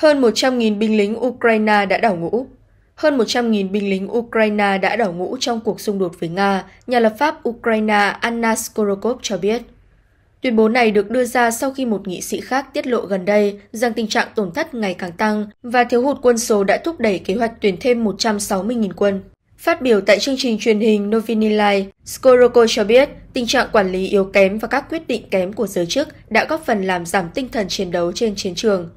Hơn 100.000 binh lính Ukraine đã đảo ngũ. Hơn 100.000 binh lính Ukraine đã đảo ngũ trong cuộc xung đột với Nga, nhà lập pháp Ukraine Anna Skorokov cho biết. Tuyên bố này được đưa ra sau khi một nghị sĩ khác tiết lộ gần đây rằng tình trạng tổn thất ngày càng tăng và thiếu hụt quân số đã thúc đẩy kế hoạch tuyển thêm 160.000 quân. Phát biểu tại chương trình truyền hình Noviny Live, Skoroko cho biết tình trạng quản lý yếu kém và các quyết định kém của giới chức đã góp phần làm giảm tinh thần chiến đấu trên chiến trường.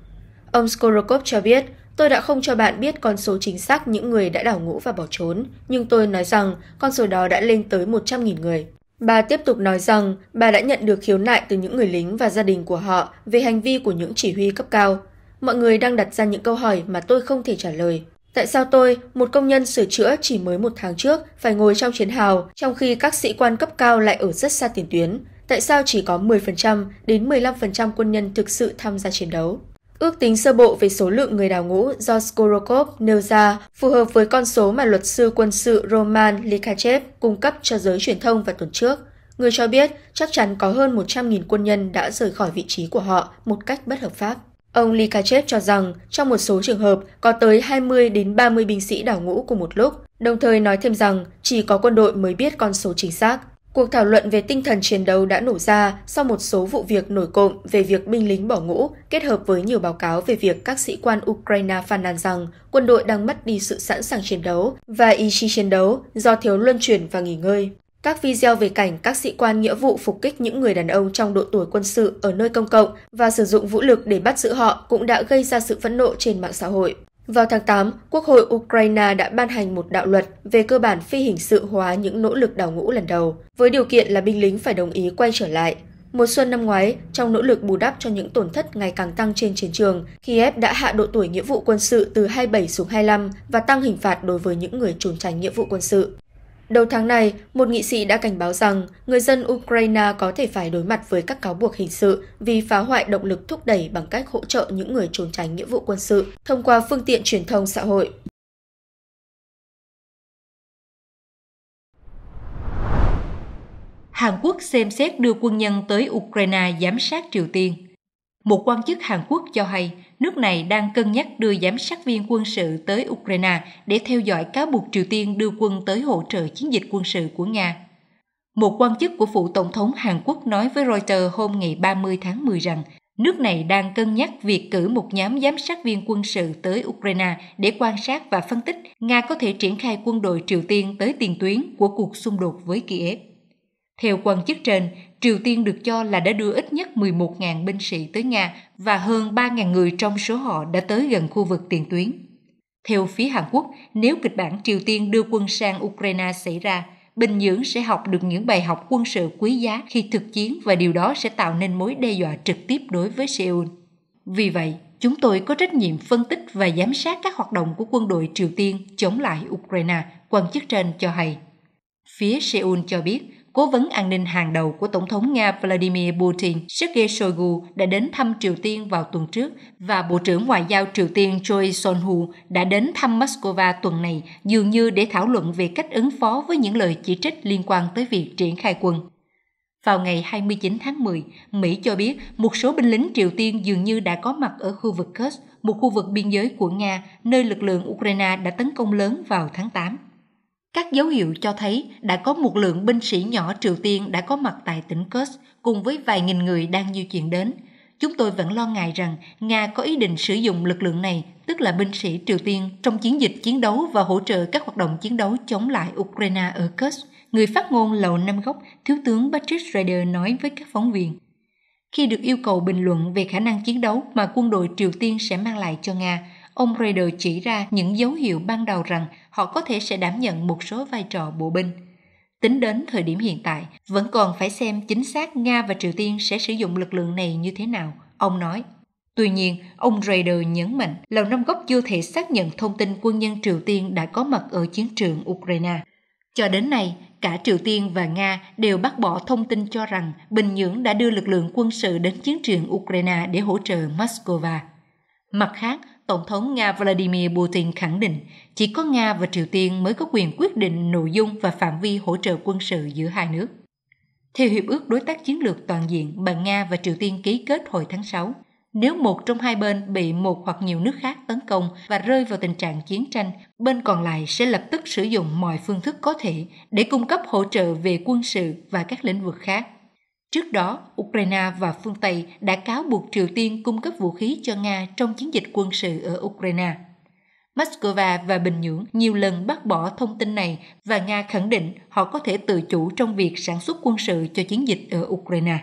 Ông Skorokov cho biết, Tôi đã không cho bạn biết con số chính xác những người đã đảo ngũ và bỏ trốn, nhưng tôi nói rằng con số đó đã lên tới 100.000 người. Bà tiếp tục nói rằng bà đã nhận được khiếu nại từ những người lính và gia đình của họ về hành vi của những chỉ huy cấp cao. Mọi người đang đặt ra những câu hỏi mà tôi không thể trả lời. Tại sao tôi, một công nhân sửa chữa chỉ mới một tháng trước, phải ngồi trong chiến hào, trong khi các sĩ quan cấp cao lại ở rất xa tiền tuyến? Tại sao chỉ có 10% đến 15% quân nhân thực sự tham gia chiến đấu? Ước tính sơ bộ về số lượng người đào ngũ do Skorokov nêu ra phù hợp với con số mà luật sư quân sự Roman Likachev cung cấp cho giới truyền thông vào tuần trước. Người cho biết chắc chắn có hơn 100.000 quân nhân đã rời khỏi vị trí của họ một cách bất hợp pháp. Ông Likachev cho rằng trong một số trường hợp có tới 20 đến 30 binh sĩ đảo ngũ cùng một lúc, đồng thời nói thêm rằng chỉ có quân đội mới biết con số chính xác. Cuộc thảo luận về tinh thần chiến đấu đã nổ ra sau một số vụ việc nổi cộng về việc binh lính bỏ ngũ, kết hợp với nhiều báo cáo về việc các sĩ quan Ukraine phàn nàn rằng quân đội đang mất đi sự sẵn sàng chiến đấu và ý chí chiến đấu do thiếu luân chuyển và nghỉ ngơi. Các video về cảnh các sĩ quan nghĩa vụ phục kích những người đàn ông trong độ tuổi quân sự ở nơi công cộng và sử dụng vũ lực để bắt giữ họ cũng đã gây ra sự phẫn nộ trên mạng xã hội. Vào tháng 8, Quốc hội Ukraine đã ban hành một đạo luật về cơ bản phi hình sự hóa những nỗ lực đảo ngũ lần đầu, với điều kiện là binh lính phải đồng ý quay trở lại. Mùa xuân năm ngoái, trong nỗ lực bù đắp cho những tổn thất ngày càng tăng trên chiến trường, Kiev đã hạ độ tuổi nghĩa vụ quân sự từ 27 xuống 25 và tăng hình phạt đối với những người trốn tránh nghĩa vụ quân sự. Đầu tháng này, một nghị sĩ đã cảnh báo rằng người dân Ukraine có thể phải đối mặt với các cáo buộc hình sự vì phá hoại động lực thúc đẩy bằng cách hỗ trợ những người trốn tránh nghĩa vụ quân sự thông qua phương tiện truyền thông xã hội. Hàn Quốc xem xét đưa quân nhân tới Ukraine giám sát Triều Tiên. Một quan chức Hàn Quốc cho hay nước này đang cân nhắc đưa giám sát viên quân sự tới Ukraine để theo dõi cáo buộc Triều Tiên đưa quân tới hỗ trợ chiến dịch quân sự của Nga. Một quan chức của phụ tổng thống Hàn Quốc nói với Reuters hôm ngày 30 tháng 10 rằng nước này đang cân nhắc việc cử một nhóm giám sát viên quân sự tới Ukraine để quan sát và phân tích Nga có thể triển khai quân đội Triều Tiên tới tiền tuyến của cuộc xung đột với Kiev. Theo quan chức trên, Triều Tiên được cho là đã đưa ít nhất 11.000 binh sĩ tới Nga và hơn 3.000 người trong số họ đã tới gần khu vực tiền tuyến. Theo phía Hàn Quốc, nếu kịch bản Triều Tiên đưa quân sang Ukraine xảy ra, Bình Nhưỡng sẽ học được những bài học quân sự quý giá khi thực chiến và điều đó sẽ tạo nên mối đe dọa trực tiếp đối với Seoul. Vì vậy, chúng tôi có trách nhiệm phân tích và giám sát các hoạt động của quân đội Triều Tiên chống lại Ukraine, quan chức trên cho hay. Phía Seoul cho biết, cố vấn an ninh hàng đầu của Tổng thống Nga Vladimir Putin Sergei Shoigu đã đến thăm Triều Tiên vào tuần trước và Bộ trưởng Ngoại giao Triều Tiên Choi Son-hu đã đến thăm Moscow tuần này dường như để thảo luận về cách ứng phó với những lời chỉ trích liên quan tới việc triển khai quân. Vào ngày 29 tháng 10, Mỹ cho biết một số binh lính Triều Tiên dường như đã có mặt ở khu vực Kursk, một khu vực biên giới của Nga, nơi lực lượng Ukraine đã tấn công lớn vào tháng 8. Các dấu hiệu cho thấy đã có một lượng binh sĩ nhỏ Triều Tiên đã có mặt tại tỉnh Kursk cùng với vài nghìn người đang di chuyển đến. Chúng tôi vẫn lo ngại rằng Nga có ý định sử dụng lực lượng này, tức là binh sĩ Triều Tiên, trong chiến dịch chiến đấu và hỗ trợ các hoạt động chiến đấu chống lại Ukraine ở Kursk. Người phát ngôn Lầu Năm Góc, Thiếu tướng Patrick Schrader nói với các phóng viên. Khi được yêu cầu bình luận về khả năng chiến đấu mà quân đội Triều Tiên sẽ mang lại cho Nga, ông Raider chỉ ra những dấu hiệu ban đầu rằng họ có thể sẽ đảm nhận một số vai trò bộ binh. Tính đến thời điểm hiện tại, vẫn còn phải xem chính xác Nga và Triều Tiên sẽ sử dụng lực lượng này như thế nào, ông nói. Tuy nhiên, ông Raider nhấn mạnh Lầu Năm Góc chưa thể xác nhận thông tin quân nhân Triều Tiên đã có mặt ở chiến trường Ukraine. Cho đến nay, cả Triều Tiên và Nga đều bác bỏ thông tin cho rằng Bình Nhưỡng đã đưa lực lượng quân sự đến chiến trường Ukraine để hỗ trợ Moscow. Mặt khác, Tổng thống Nga Vladimir Putin khẳng định chỉ có Nga và Triều Tiên mới có quyền quyết định nội dung và phạm vi hỗ trợ quân sự giữa hai nước. Theo Hiệp ước Đối tác Chiến lược Toàn diện mà Nga và Triều Tiên ký kết hồi tháng 6, nếu một trong hai bên bị một hoặc nhiều nước khác tấn công và rơi vào tình trạng chiến tranh, bên còn lại sẽ lập tức sử dụng mọi phương thức có thể để cung cấp hỗ trợ về quân sự và các lĩnh vực khác. Trước đó, Ukraine và phương Tây đã cáo buộc Triều Tiên cung cấp vũ khí cho Nga trong chiến dịch quân sự ở Ukraine. Moscow và Bình Nhưỡng nhiều lần bác bỏ thông tin này và Nga khẳng định họ có thể tự chủ trong việc sản xuất quân sự cho chiến dịch ở Ukraine.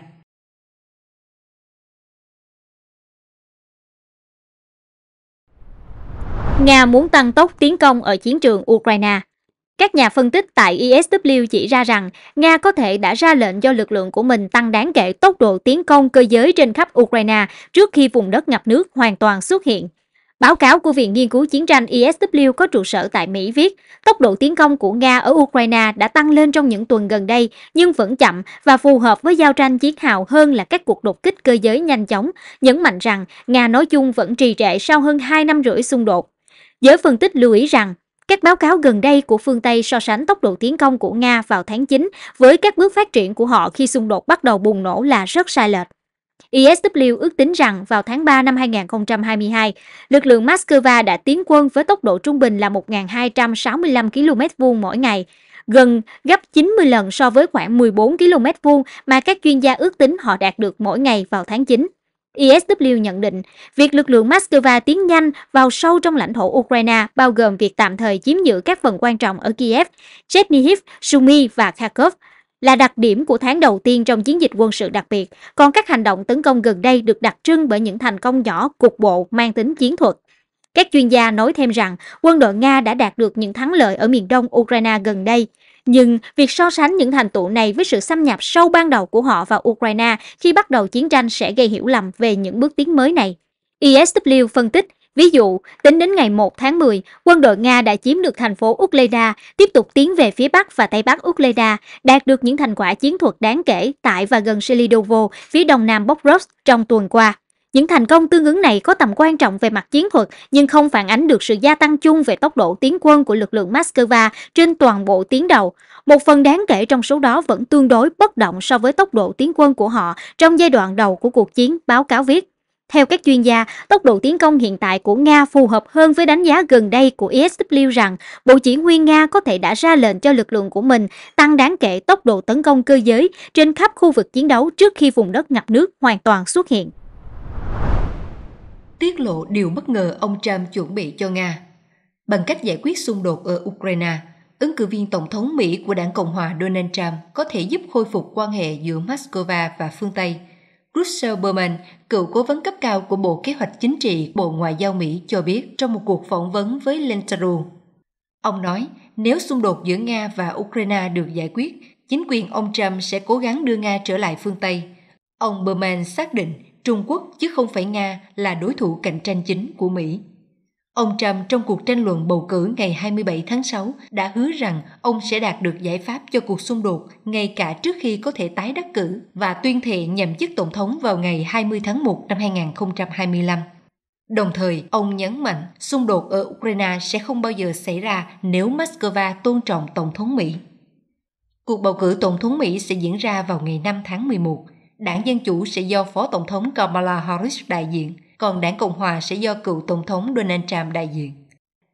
Nga muốn tăng tốc tiến công ở chiến trường Ukraine các nhà phân tích tại ISW e chỉ ra rằng Nga có thể đã ra lệnh cho lực lượng của mình tăng đáng kể tốc độ tiến công cơ giới trên khắp Ukraine trước khi vùng đất ngập nước hoàn toàn xuất hiện. Báo cáo của Viện Nghiên cứu Chiến tranh ISW e có trụ sở tại Mỹ viết, tốc độ tiến công của Nga ở Ukraine đã tăng lên trong những tuần gần đây, nhưng vẫn chậm và phù hợp với giao tranh chiến hào hơn là các cuộc đột kích cơ giới nhanh chóng, nhấn mạnh rằng Nga nói chung vẫn trì trệ sau hơn 2 năm rưỡi xung đột. Giới phân tích lưu ý rằng, các báo cáo gần đây của phương Tây so sánh tốc độ tiến công của Nga vào tháng 9 với các bước phát triển của họ khi xung đột bắt đầu bùng nổ là rất sai lệch. ISW e ước tính rằng vào tháng 3 năm 2022, lực lượng Moscow đã tiến quân với tốc độ trung bình là 1.265 km vuông mỗi ngày, gần gấp 90 lần so với khoảng 14 km vuông mà các chuyên gia ước tính họ đạt được mỗi ngày vào tháng 9. ISW nhận định, việc lực lượng Moscow tiến nhanh vào sâu trong lãnh thổ Ukraine bao gồm việc tạm thời chiếm giữ các phần quan trọng ở Kiev, Chernihiv, Sumy và Kharkov là đặc điểm của tháng đầu tiên trong chiến dịch quân sự đặc biệt, còn các hành động tấn công gần đây được đặc trưng bởi những thành công nhỏ cục bộ mang tính chiến thuật. Các chuyên gia nói thêm rằng quân đội Nga đã đạt được những thắng lợi ở miền đông Ukraine gần đây, nhưng việc so sánh những thành tựu này với sự xâm nhập sâu ban đầu của họ vào Ukraine khi bắt đầu chiến tranh sẽ gây hiểu lầm về những bước tiến mới này. ISW e phân tích, ví dụ, tính đến ngày 1 tháng 10, quân đội Nga đã chiếm được thành phố Ukleda, tiếp tục tiến về phía bắc và tây bắc Ukleda, đạt được những thành quả chiến thuật đáng kể tại và gần Selidovo, phía đông nam Bokrovsk trong tuần qua. Những thành công tương ứng này có tầm quan trọng về mặt chiến thuật nhưng không phản ánh được sự gia tăng chung về tốc độ tiến quân của lực lượng Moscow trên toàn bộ tiến đầu. Một phần đáng kể trong số đó vẫn tương đối bất động so với tốc độ tiến quân của họ trong giai đoạn đầu của cuộc chiến, báo cáo viết. Theo các chuyên gia, tốc độ tiến công hiện tại của Nga phù hợp hơn với đánh giá gần đây của ISW e rằng Bộ Chỉ huy Nga có thể đã ra lệnh cho lực lượng của mình tăng đáng kể tốc độ tấn công cơ giới trên khắp khu vực chiến đấu trước khi vùng đất ngập nước hoàn toàn xuất hiện tiết lộ điều bất ngờ ông Trump chuẩn bị cho Nga. Bằng cách giải quyết xung đột ở Ukraine, ứng cử viên Tổng thống Mỹ của đảng Cộng hòa Donald Trump có thể giúp khôi phục quan hệ giữa Moscow và phương Tây. Russell Berman, cựu cố vấn cấp cao của Bộ Kế hoạch Chính trị Bộ Ngoại giao Mỹ cho biết trong một cuộc phỏng vấn với Lentaru. Ông nói, nếu xung đột giữa Nga và Ukraine được giải quyết, chính quyền ông Trump sẽ cố gắng đưa Nga trở lại phương Tây. Ông Berman xác định Trung Quốc chứ không phải Nga là đối thủ cạnh tranh chính của Mỹ. Ông Trump trong cuộc tranh luận bầu cử ngày 27 tháng 6 đã hứa rằng ông sẽ đạt được giải pháp cho cuộc xung đột ngay cả trước khi có thể tái đắc cử và tuyên thệ nhậm chức tổng thống vào ngày 20 tháng 1 năm 2025. Đồng thời, ông nhấn mạnh xung đột ở Ukraine sẽ không bao giờ xảy ra nếu Moscow tôn trọng Tổng thống Mỹ. Cuộc bầu cử Tổng thống Mỹ sẽ diễn ra vào ngày 5 tháng 11 đảng Dân Chủ sẽ do Phó Tổng thống Kamala Harris đại diện, còn đảng Cộng Hòa sẽ do cựu Tổng thống Donald Trump đại diện.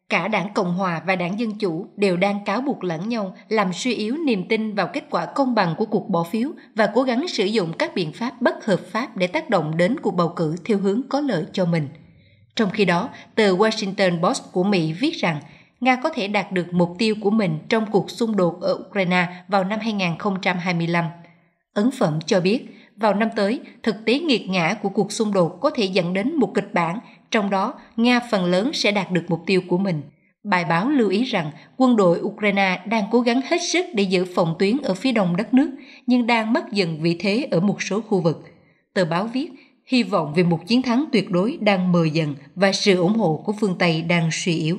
Cả đảng Cộng Hòa và đảng Dân Chủ đều đang cáo buộc lẫn nhau làm suy yếu niềm tin vào kết quả công bằng của cuộc bỏ phiếu và cố gắng sử dụng các biện pháp bất hợp pháp để tác động đến cuộc bầu cử theo hướng có lợi cho mình. Trong khi đó, tờ Washington Post của Mỹ viết rằng Nga có thể đạt được mục tiêu của mình trong cuộc xung đột ở Ukraine vào năm 2025. Ấn phẩm cho biết, vào năm tới, thực tế nghiệt ngã của cuộc xung đột có thể dẫn đến một kịch bản, trong đó Nga phần lớn sẽ đạt được mục tiêu của mình. Bài báo lưu ý rằng quân đội Ukraine đang cố gắng hết sức để giữ phòng tuyến ở phía đông đất nước, nhưng đang mất dần vị thế ở một số khu vực. Tờ báo viết, hy vọng về một chiến thắng tuyệt đối đang mờ dần và sự ủng hộ của phương Tây đang suy yếu.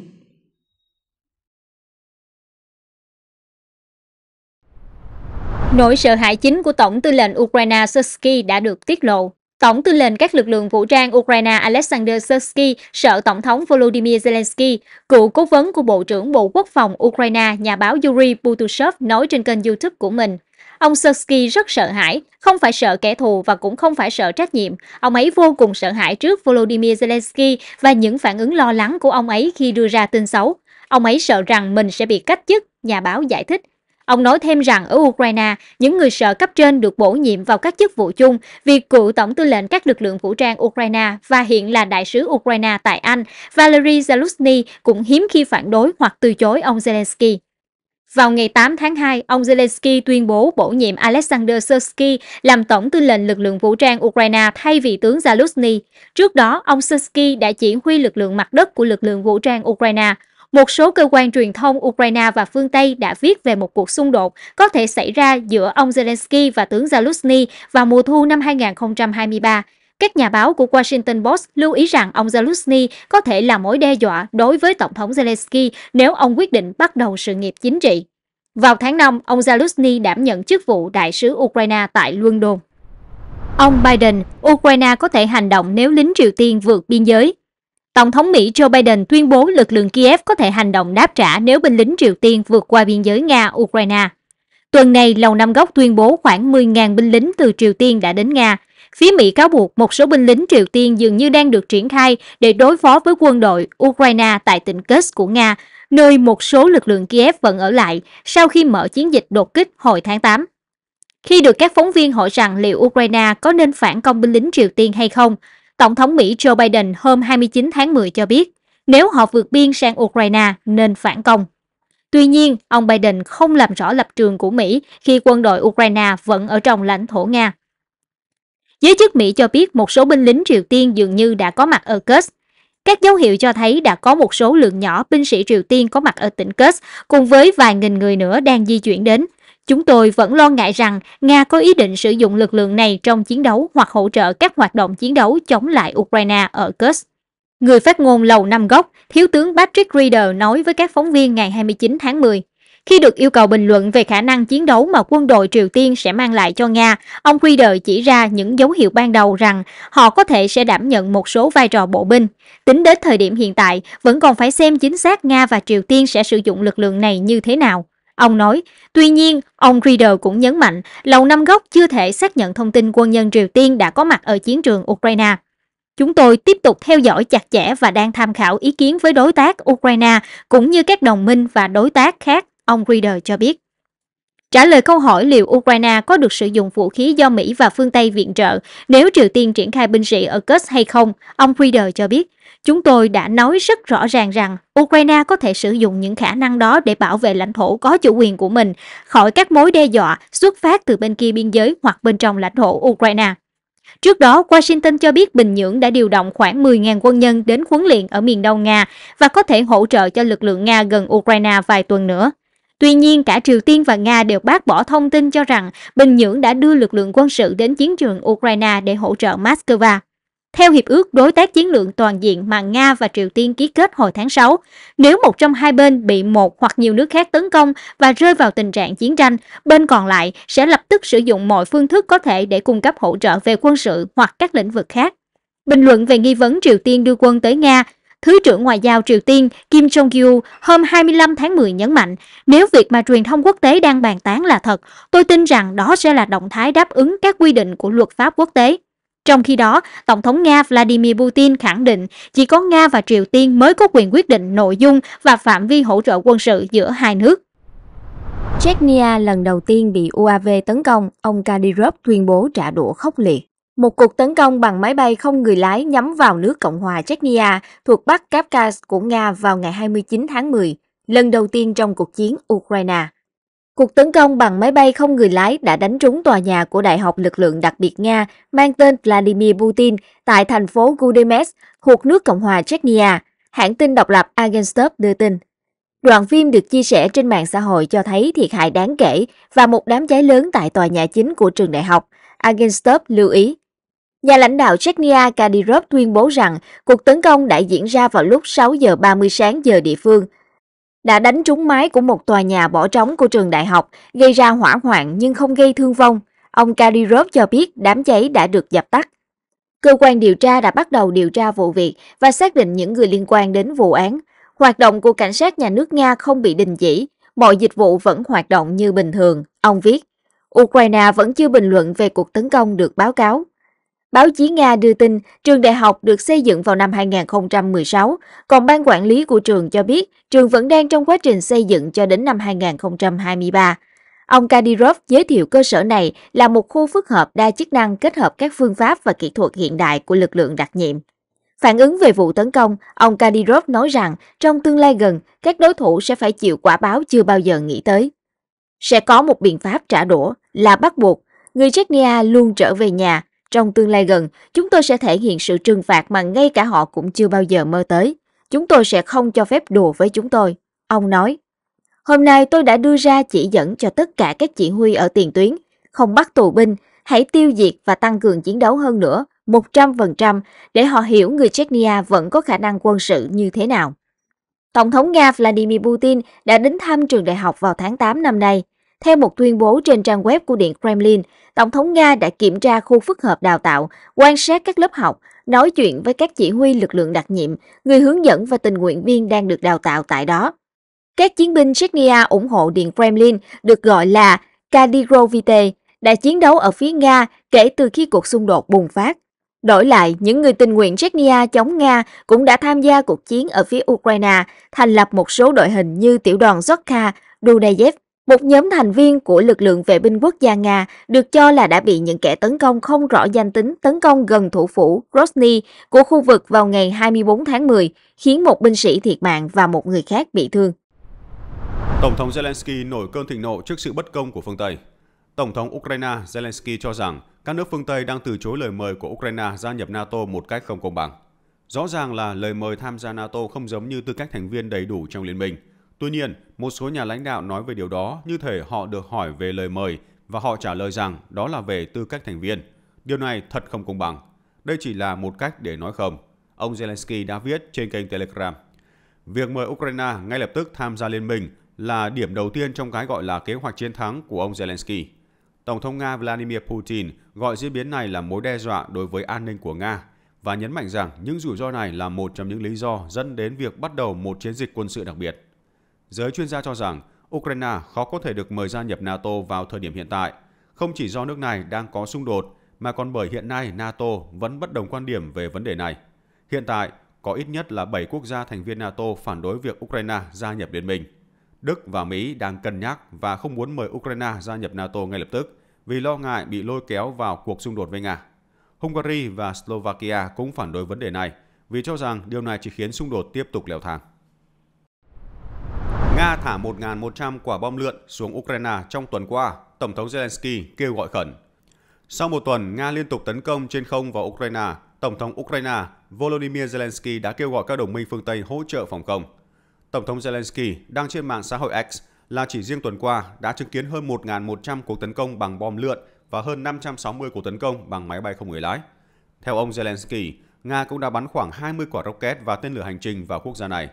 Nỗi sợ hãi chính của Tổng tư lệnh Ukraine Sersky đã được tiết lộ. Tổng tư lệnh các lực lượng vũ trang Ukraine Alexander Sersky sợ Tổng thống Volodymyr Zelensky, cựu cố vấn của Bộ trưởng Bộ Quốc phòng Ukraine nhà báo Yuri Butushev nói trên kênh YouTube của mình. Ông Sersky rất sợ hãi, không phải sợ kẻ thù và cũng không phải sợ trách nhiệm. Ông ấy vô cùng sợ hãi trước Volodymyr Zelensky và những phản ứng lo lắng của ông ấy khi đưa ra tin xấu. Ông ấy sợ rằng mình sẽ bị cách chức, nhà báo giải thích. Ông nói thêm rằng ở Ukraine, những người sợ cấp trên được bổ nhiệm vào các chức vụ chung vì cựu tổng tư lệnh các lực lượng vũ trang Ukraine và hiện là đại sứ Ukraine tại Anh, Valery Zaluzny cũng hiếm khi phản đối hoặc từ chối ông Zelensky. Vào ngày 8 tháng 2, ông Zelensky tuyên bố bổ nhiệm Alexander Sersky làm tổng tư lệnh lực lượng vũ trang Ukraine thay vị tướng Zaluzny. Trước đó, ông Sersky đã chỉ huy lực lượng mặt đất của lực lượng vũ trang Ukraine. Một số cơ quan truyền thông Ukraine và phương Tây đã viết về một cuộc xung đột có thể xảy ra giữa ông Zelensky và tướng Zelensky vào mùa thu năm 2023. Các nhà báo của Washington Post lưu ý rằng ông Zelensky có thể là mối đe dọa đối với Tổng thống Zelensky nếu ông quyết định bắt đầu sự nghiệp chính trị. Vào tháng 5, ông Zelensky đảm nhận chức vụ đại sứ Ukraine tại Luân Đôn. Ông Biden, Ukraine có thể hành động nếu lính Triều Tiên vượt biên giới. Tổng thống Mỹ Joe Biden tuyên bố lực lượng Kiev có thể hành động đáp trả nếu binh lính Triều Tiên vượt qua biên giới Nga-Ukraine. Tuần này, Lầu Năm Góc tuyên bố khoảng 10.000 binh lính từ Triều Tiên đã đến Nga. Phía Mỹ cáo buộc một số binh lính Triều Tiên dường như đang được triển khai để đối phó với quân đội Ukraine tại tỉnh Kursk của Nga, nơi một số lực lượng Kiev vẫn ở lại sau khi mở chiến dịch đột kích hồi tháng 8. Khi được các phóng viên hỏi rằng liệu Ukraine có nên phản công binh lính Triều Tiên hay không, Tổng thống Mỹ Joe Biden hôm 29 tháng 10 cho biết nếu họ vượt biên sang Ukraine nên phản công. Tuy nhiên, ông Biden không làm rõ lập trường của Mỹ khi quân đội Ukraine vẫn ở trong lãnh thổ Nga. Giới chức Mỹ cho biết một số binh lính Triều Tiên dường như đã có mặt ở Kursk. Các dấu hiệu cho thấy đã có một số lượng nhỏ binh sĩ Triều Tiên có mặt ở tỉnh Kursk cùng với vài nghìn người nữa đang di chuyển đến Chúng tôi vẫn lo ngại rằng Nga có ý định sử dụng lực lượng này trong chiến đấu hoặc hỗ trợ các hoạt động chiến đấu chống lại Ukraine ở Kursk. Người phát ngôn Lầu Năm Góc, Thiếu tướng Patrick Reader nói với các phóng viên ngày 29 tháng 10. Khi được yêu cầu bình luận về khả năng chiến đấu mà quân đội Triều Tiên sẽ mang lại cho Nga, ông Reader chỉ ra những dấu hiệu ban đầu rằng họ có thể sẽ đảm nhận một số vai trò bộ binh. Tính đến thời điểm hiện tại, vẫn còn phải xem chính xác Nga và Triều Tiên sẽ sử dụng lực lượng này như thế nào. Ông nói, tuy nhiên, ông Reader cũng nhấn mạnh Lầu Năm Góc chưa thể xác nhận thông tin quân nhân Triều Tiên đã có mặt ở chiến trường Ukraine. Chúng tôi tiếp tục theo dõi chặt chẽ và đang tham khảo ý kiến với đối tác Ukraine cũng như các đồng minh và đối tác khác, ông Reader cho biết. Trả lời câu hỏi liệu Ukraine có được sử dụng vũ khí do Mỹ và phương Tây viện trợ nếu Triều Tiên triển khai binh sĩ ở Kursk hay không, ông Frieder cho biết, Chúng tôi đã nói rất rõ ràng rằng Ukraine có thể sử dụng những khả năng đó để bảo vệ lãnh thổ có chủ quyền của mình khỏi các mối đe dọa xuất phát từ bên kia biên giới hoặc bên trong lãnh thổ Ukraine. Trước đó, Washington cho biết Bình Nhưỡng đã điều động khoảng 10.000 quân nhân đến huấn luyện ở miền đông Nga và có thể hỗ trợ cho lực lượng Nga gần Ukraine vài tuần nữa. Tuy nhiên, cả Triều Tiên và Nga đều bác bỏ thông tin cho rằng Bình Nhưỡng đã đưa lực lượng quân sự đến chiến trường Ukraine để hỗ trợ Moscow. Theo Hiệp ước Đối tác Chiến lược Toàn diện mà Nga và Triều Tiên ký kết hồi tháng 6, nếu một trong hai bên bị một hoặc nhiều nước khác tấn công và rơi vào tình trạng chiến tranh, bên còn lại sẽ lập tức sử dụng mọi phương thức có thể để cung cấp hỗ trợ về quân sự hoặc các lĩnh vực khác. Bình luận về nghi vấn Triều Tiên đưa quân tới Nga Thứ trưởng Ngoại giao Triều Tiên Kim Jong-il hôm 25 tháng 10 nhấn mạnh, nếu việc mà truyền thông quốc tế đang bàn tán là thật, tôi tin rằng đó sẽ là động thái đáp ứng các quy định của luật pháp quốc tế. Trong khi đó, Tổng thống Nga Vladimir Putin khẳng định chỉ có Nga và Triều Tiên mới có quyền quyết định nội dung và phạm vi hỗ trợ quân sự giữa hai nước. Chechnya lần đầu tiên bị UAV tấn công, ông Kadyrov tuyên bố trả đũa khốc liệt. Một cuộc tấn công bằng máy bay không người lái nhắm vào nước Cộng hòa Chechnya thuộc Bắc Kavkaz của Nga vào ngày 29 tháng 10, lần đầu tiên trong cuộc chiến Ukraine. Cuộc tấn công bằng máy bay không người lái đã đánh trúng tòa nhà của Đại học Lực lượng đặc biệt Nga mang tên Vladimir Putin tại thành phố Gudemes, thuộc nước Cộng hòa Chechnya, hãng tin độc lập Agenstop đưa tin. Đoạn phim được chia sẻ trên mạng xã hội cho thấy thiệt hại đáng kể và một đám cháy lớn tại tòa nhà chính của trường đại học. Agenstop lưu ý, Nhà lãnh đạo Chechnya Kadyrov tuyên bố rằng cuộc tấn công đã diễn ra vào lúc 6 giờ 30 sáng giờ địa phương, đã đánh trúng mái của một tòa nhà bỏ trống của trường đại học, gây ra hỏa hoạn nhưng không gây thương vong. Ông Kadyrov cho biết đám cháy đã được dập tắt. Cơ quan điều tra đã bắt đầu điều tra vụ việc và xác định những người liên quan đến vụ án. Hoạt động của cảnh sát nhà nước Nga không bị đình chỉ, mọi dịch vụ vẫn hoạt động như bình thường, ông viết. Ukraine vẫn chưa bình luận về cuộc tấn công được báo cáo. Báo chí Nga đưa tin trường đại học được xây dựng vào năm 2016, còn ban quản lý của trường cho biết trường vẫn đang trong quá trình xây dựng cho đến năm 2023. Ông Kadyrov giới thiệu cơ sở này là một khu phức hợp đa chức năng kết hợp các phương pháp và kỹ thuật hiện đại của lực lượng đặc nhiệm. Phản ứng về vụ tấn công, ông Kadyrov nói rằng trong tương lai gần, các đối thủ sẽ phải chịu quả báo chưa bao giờ nghĩ tới. Sẽ có một biện pháp trả đũa là bắt buộc người Chechnya luôn trở về nhà trong tương lai gần, chúng tôi sẽ thể hiện sự trừng phạt mà ngay cả họ cũng chưa bao giờ mơ tới. Chúng tôi sẽ không cho phép đùa với chúng tôi. Ông nói, hôm nay tôi đã đưa ra chỉ dẫn cho tất cả các chỉ huy ở tiền tuyến. Không bắt tù binh, hãy tiêu diệt và tăng cường chiến đấu hơn nữa, 100% để họ hiểu người Chechnya vẫn có khả năng quân sự như thế nào. Tổng thống Nga Vladimir Putin đã đến thăm trường đại học vào tháng 8 năm nay. Theo một tuyên bố trên trang web của Điện Kremlin, Tổng thống Nga đã kiểm tra khu phức hợp đào tạo, quan sát các lớp học, nói chuyện với các chỉ huy lực lượng đặc nhiệm, người hướng dẫn và tình nguyện viên đang được đào tạo tại đó. Các chiến binh Chechnya ủng hộ Điện Kremlin được gọi là Kadyrovite đã chiến đấu ở phía Nga kể từ khi cuộc xung đột bùng phát. Đổi lại, những người tình nguyện Chechnya chống Nga cũng đã tham gia cuộc chiến ở phía Ukraine, thành lập một số đội hình như tiểu đoàn Zokha, Dudayev một nhóm thành viên của lực lượng vệ binh quốc gia Nga được cho là đã bị những kẻ tấn công không rõ danh tính tấn công gần thủ phủ Grozny của khu vực vào ngày 24 tháng 10, khiến một binh sĩ thiệt mạng và một người khác bị thương. Tổng thống Zelensky nổi cơn thịnh nộ trước sự bất công của phương Tây. Tổng thống Ukraine Zelensky cho rằng các nước phương Tây đang từ chối lời mời của Ukraine gia nhập NATO một cách không công bằng. Rõ ràng là lời mời tham gia NATO không giống như tư cách thành viên đầy đủ trong liên minh – Tuy nhiên, một số nhà lãnh đạo nói về điều đó như thể họ được hỏi về lời mời và họ trả lời rằng đó là về tư cách thành viên. Điều này thật không công bằng. Đây chỉ là một cách để nói không. Ông Zelensky đã viết trên kênh Telegram. Việc mời Ukraine ngay lập tức tham gia liên minh là điểm đầu tiên trong cái gọi là kế hoạch chiến thắng của ông Zelensky. Tổng thống Nga Vladimir Putin gọi diễn biến này là mối đe dọa đối với an ninh của Nga và nhấn mạnh rằng những rủi ro này là một trong những lý do dẫn đến việc bắt đầu một chiến dịch quân sự đặc biệt. Giới chuyên gia cho rằng Ukraine khó có thể được mời gia nhập NATO vào thời điểm hiện tại, không chỉ do nước này đang có xung đột mà còn bởi hiện nay NATO vẫn bất đồng quan điểm về vấn đề này. Hiện tại, có ít nhất là 7 quốc gia thành viên NATO phản đối việc Ukraine gia nhập liên minh. Đức và Mỹ đang cân nhắc và không muốn mời Ukraine gia nhập NATO ngay lập tức vì lo ngại bị lôi kéo vào cuộc xung đột với Nga. Hungary và Slovakia cũng phản đối vấn đề này vì cho rằng điều này chỉ khiến xung đột tiếp tục leo thang. Nga thả 1.100 quả bom lượn xuống Ukraine trong tuần qua, Tổng thống Zelensky kêu gọi khẩn. Sau một tuần, Nga liên tục tấn công trên không vào Ukraine, Tổng thống Ukraine Volodymyr Zelensky đã kêu gọi các đồng minh phương Tây hỗ trợ phòng không. Tổng thống Zelensky đang trên mạng xã hội X là chỉ riêng tuần qua đã chứng kiến hơn 1.100 cuộc tấn công bằng bom lượn và hơn 560 cuộc tấn công bằng máy bay không người lái. Theo ông Zelensky, Nga cũng đã bắn khoảng 20 quả rocket và tên lửa hành trình vào quốc gia này.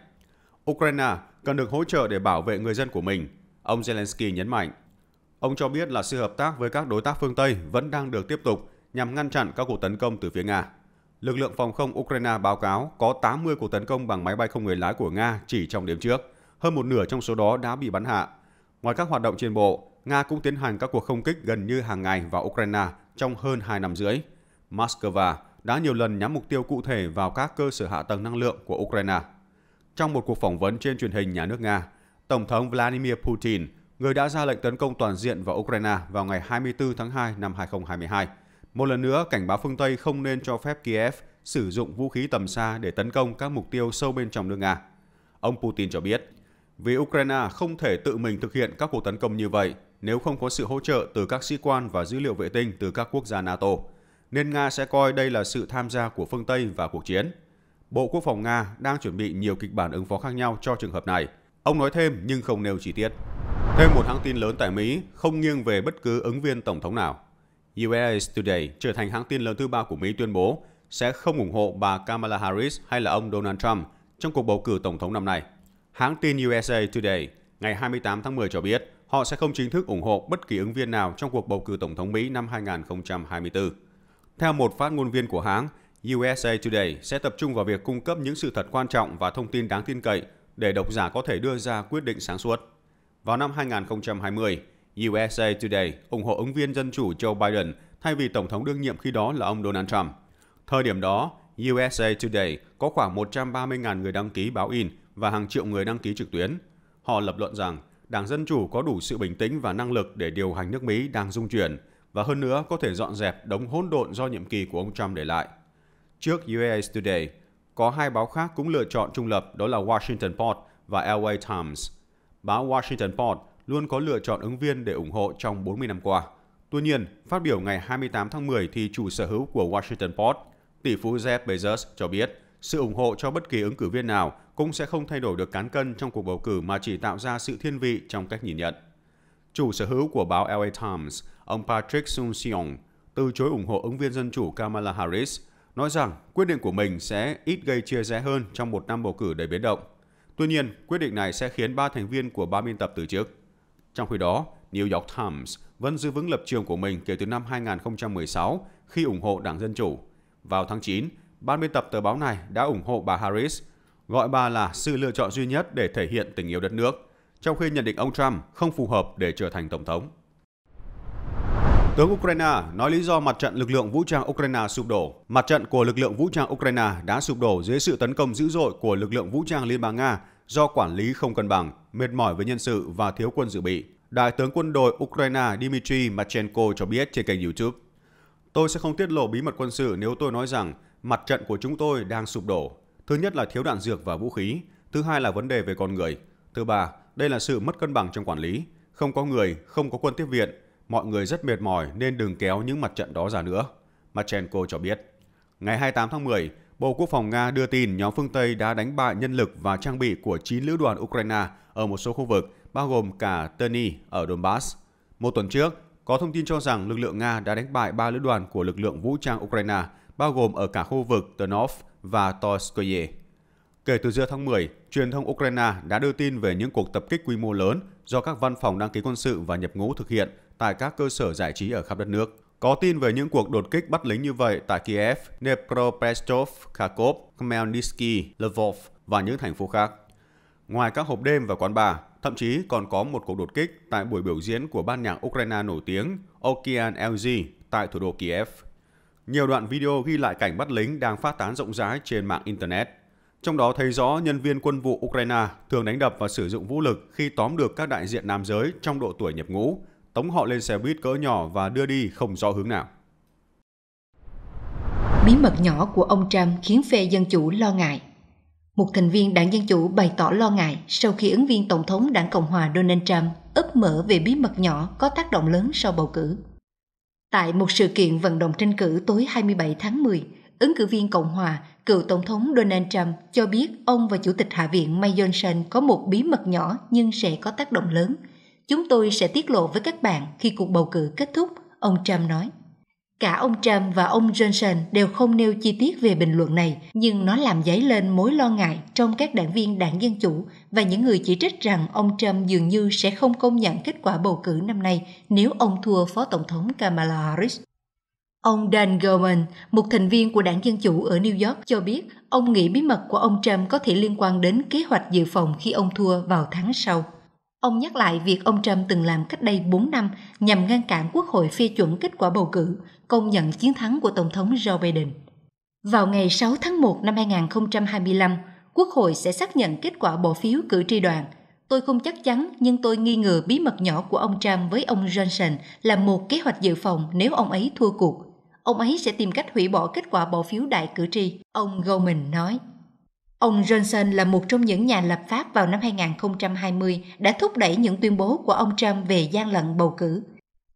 Ukraine cần được hỗ trợ để bảo vệ người dân của mình, ông Zelensky nhấn mạnh. Ông cho biết là sự hợp tác với các đối tác phương Tây vẫn đang được tiếp tục nhằm ngăn chặn các cuộc tấn công từ phía Nga. Lực lượng phòng không Ukraine báo cáo có 80 cuộc tấn công bằng máy bay không người lái của Nga chỉ trong đêm trước, hơn một nửa trong số đó đã bị bắn hạ. Ngoài các hoạt động trên bộ, Nga cũng tiến hành các cuộc không kích gần như hàng ngày vào Ukraine trong hơn 2 năm rưỡi. Moscow đã nhiều lần nhắm mục tiêu cụ thể vào các cơ sở hạ tầng năng lượng của Ukraine. Trong một cuộc phỏng vấn trên truyền hình nhà nước Nga, Tổng thống Vladimir Putin, người đã ra lệnh tấn công toàn diện vào Ukraine vào ngày 24 tháng 2 năm 2022, một lần nữa cảnh báo phương Tây không nên cho phép Kiev sử dụng vũ khí tầm xa để tấn công các mục tiêu sâu bên trong nước Nga. Ông Putin cho biết, vì Ukraine không thể tự mình thực hiện các cuộc tấn công như vậy nếu không có sự hỗ trợ từ các sĩ quan và dữ liệu vệ tinh từ các quốc gia NATO, nên Nga sẽ coi đây là sự tham gia của phương Tây vào cuộc chiến. Bộ Quốc phòng Nga đang chuẩn bị nhiều kịch bản ứng phó khác nhau cho trường hợp này. Ông nói thêm nhưng không nêu chi tiết. Thêm một hãng tin lớn tại Mỹ không nghiêng về bất cứ ứng viên tổng thống nào. USA Today trở thành hãng tin lớn thứ ba của Mỹ tuyên bố sẽ không ủng hộ bà Kamala Harris hay là ông Donald Trump trong cuộc bầu cử tổng thống năm nay. Hãng tin USA Today ngày 28 tháng 10 cho biết họ sẽ không chính thức ủng hộ bất kỳ ứng viên nào trong cuộc bầu cử tổng thống Mỹ năm 2024. Theo một phát ngôn viên của hãng, USA Today sẽ tập trung vào việc cung cấp những sự thật quan trọng và thông tin đáng tin cậy để độc giả có thể đưa ra quyết định sáng suốt. Vào năm 2020, USA Today ủng hộ ứng viên dân chủ Joe Biden thay vì tổng thống đương nhiệm khi đó là ông Donald Trump. Thời điểm đó, USA Today có khoảng 130.000 người đăng ký báo in và hàng triệu người đăng ký trực tuyến. Họ lập luận rằng Đảng Dân Chủ có đủ sự bình tĩnh và năng lực để điều hành nước Mỹ đang dung chuyển và hơn nữa có thể dọn dẹp đống hỗn độn do nhiệm kỳ của ông Trump để lại. Trước UAE Today, có hai báo khác cũng lựa chọn trung lập đó là Washington Post và LA Times. Báo Washington Post luôn có lựa chọn ứng viên để ủng hộ trong 40 năm qua. Tuy nhiên, phát biểu ngày 28 tháng 10 thì chủ sở hữu của Washington Post, tỷ phú Jeff Bezos cho biết sự ủng hộ cho bất kỳ ứng cử viên nào cũng sẽ không thay đổi được cán cân trong cuộc bầu cử mà chỉ tạo ra sự thiên vị trong cách nhìn nhận. Chủ sở hữu của báo LA Times, ông Patrick soon Seong, từ chối ủng hộ ứng viên dân chủ Kamala Harris – nói rằng quyết định của mình sẽ ít gây chia rẽ hơn trong một năm bầu cử đầy biến động. Tuy nhiên, quyết định này sẽ khiến ba thành viên của ban biên tập từ chức. Trong khi đó, New York Times vẫn giữ vững lập trường của mình kể từ năm 2016 khi ủng hộ Đảng Dân Chủ. Vào tháng 9, ban biên tập tờ báo này đã ủng hộ bà Harris, gọi bà là sự lựa chọn duy nhất để thể hiện tình yêu đất nước, trong khi nhận định ông Trump không phù hợp để trở thành tổng thống. Tướng Ukraine nói lý do mặt trận lực lượng vũ trang Ukraine sụp đổ. Mặt trận của lực lượng vũ trang Ukraine đã sụp đổ dưới sự tấn công dữ dội của lực lượng vũ trang Liên bang Nga do quản lý không cân bằng, mệt mỏi với nhân sự và thiếu quân dự bị. Đại tướng quân đội Ukraine Dmitry Matchenko cho biết trên kênh YouTube. Tôi sẽ không tiết lộ bí mật quân sự nếu tôi nói rằng mặt trận của chúng tôi đang sụp đổ. Thứ nhất là thiếu đạn dược và vũ khí. Thứ hai là vấn đề về con người. Thứ ba, đây là sự mất cân bằng trong quản lý. Không có người, không có quân tiếp viện, Mọi người rất mệt mỏi nên đừng kéo những mặt trận đó ra nữa, Machenko cho biết. Ngày 28 tháng 10, Bộ Quốc phòng Nga đưa tin nhóm phương Tây đã đánh bại nhân lực và trang bị của 9 lữ đoàn Ukraine ở một số khu vực, bao gồm cả Terni ở Donbass. Một tuần trước, có thông tin cho rằng lực lượng Nga đã đánh bại 3 lữ đoàn của lực lượng vũ trang Ukraine, bao gồm ở cả khu vực Ternov và Torskoye. Kể từ giữa tháng 10, truyền thông Ukraine đã đưa tin về những cuộc tập kích quy mô lớn do các văn phòng đăng ký quân sự và nhập ngũ thực hiện tại các cơ sở giải trí ở khắp đất nước. Có tin về những cuộc đột kích bắt lính như vậy tại Kiev, Dnepropetrovsk, Kharkov, Khmelnytsky, Lvov và những thành phố khác. Ngoài các hộp đêm và quán bar, thậm chí còn có một cuộc đột kích tại buổi biểu diễn của ban nhạc Ukraine nổi tiếng Okean LG tại thủ đô Kiev. Nhiều đoạn video ghi lại cảnh bắt lính đang phát tán rộng rãi trên mạng Internet. Trong đó thấy rõ nhân viên quân vụ Ukraine thường đánh đập và sử dụng vũ lực khi tóm được các đại diện nam giới trong độ tuổi nhập ngũ, tống họ lên xe buýt cỡ nhỏ và đưa đi không rõ hướng nào. Bí mật nhỏ của ông Trump khiến phe Dân Chủ lo ngại. Một thành viên đảng Dân Chủ bày tỏ lo ngại sau khi ứng viên Tổng thống đảng Cộng hòa Donald Trump ấp mở về bí mật nhỏ có tác động lớn sau bầu cử. Tại một sự kiện vận động tranh cử tối 27 tháng 10, ứng cử viên Cộng hòa, cựu Tổng thống Donald Trump cho biết ông và Chủ tịch Hạ viện Mike Johnson có một bí mật nhỏ nhưng sẽ có tác động lớn – chúng tôi sẽ tiết lộ với các bạn khi cuộc bầu cử kết thúc, ông Trump nói. Cả ông Trump và ông Johnson đều không nêu chi tiết về bình luận này, nhưng nó làm dấy lên mối lo ngại trong các đảng viên đảng Dân Chủ và những người chỉ trích rằng ông Trump dường như sẽ không công nhận kết quả bầu cử năm nay nếu ông thua Phó Tổng thống Kamala Harris. Ông Dan Goldman, một thành viên của đảng Dân Chủ ở New York, cho biết ông nghĩ bí mật của ông Trump có thể liên quan đến kế hoạch dự phòng khi ông thua vào tháng sau. Ông nhắc lại việc ông Trump từng làm cách đây 4 năm nhằm ngăn cản Quốc hội phê chuẩn kết quả bầu cử, công nhận chiến thắng của Tổng thống Joe Biden. Vào ngày 6 tháng 1 năm 2025, Quốc hội sẽ xác nhận kết quả bỏ phiếu cử tri đoàn. Tôi không chắc chắn nhưng tôi nghi ngờ bí mật nhỏ của ông Trump với ông Johnson là một kế hoạch dự phòng nếu ông ấy thua cuộc. Ông ấy sẽ tìm cách hủy bỏ kết quả bỏ phiếu đại cử tri, ông Goldman nói. Ông Johnson là một trong những nhà lập pháp vào năm 2020 đã thúc đẩy những tuyên bố của ông Trump về gian lận bầu cử.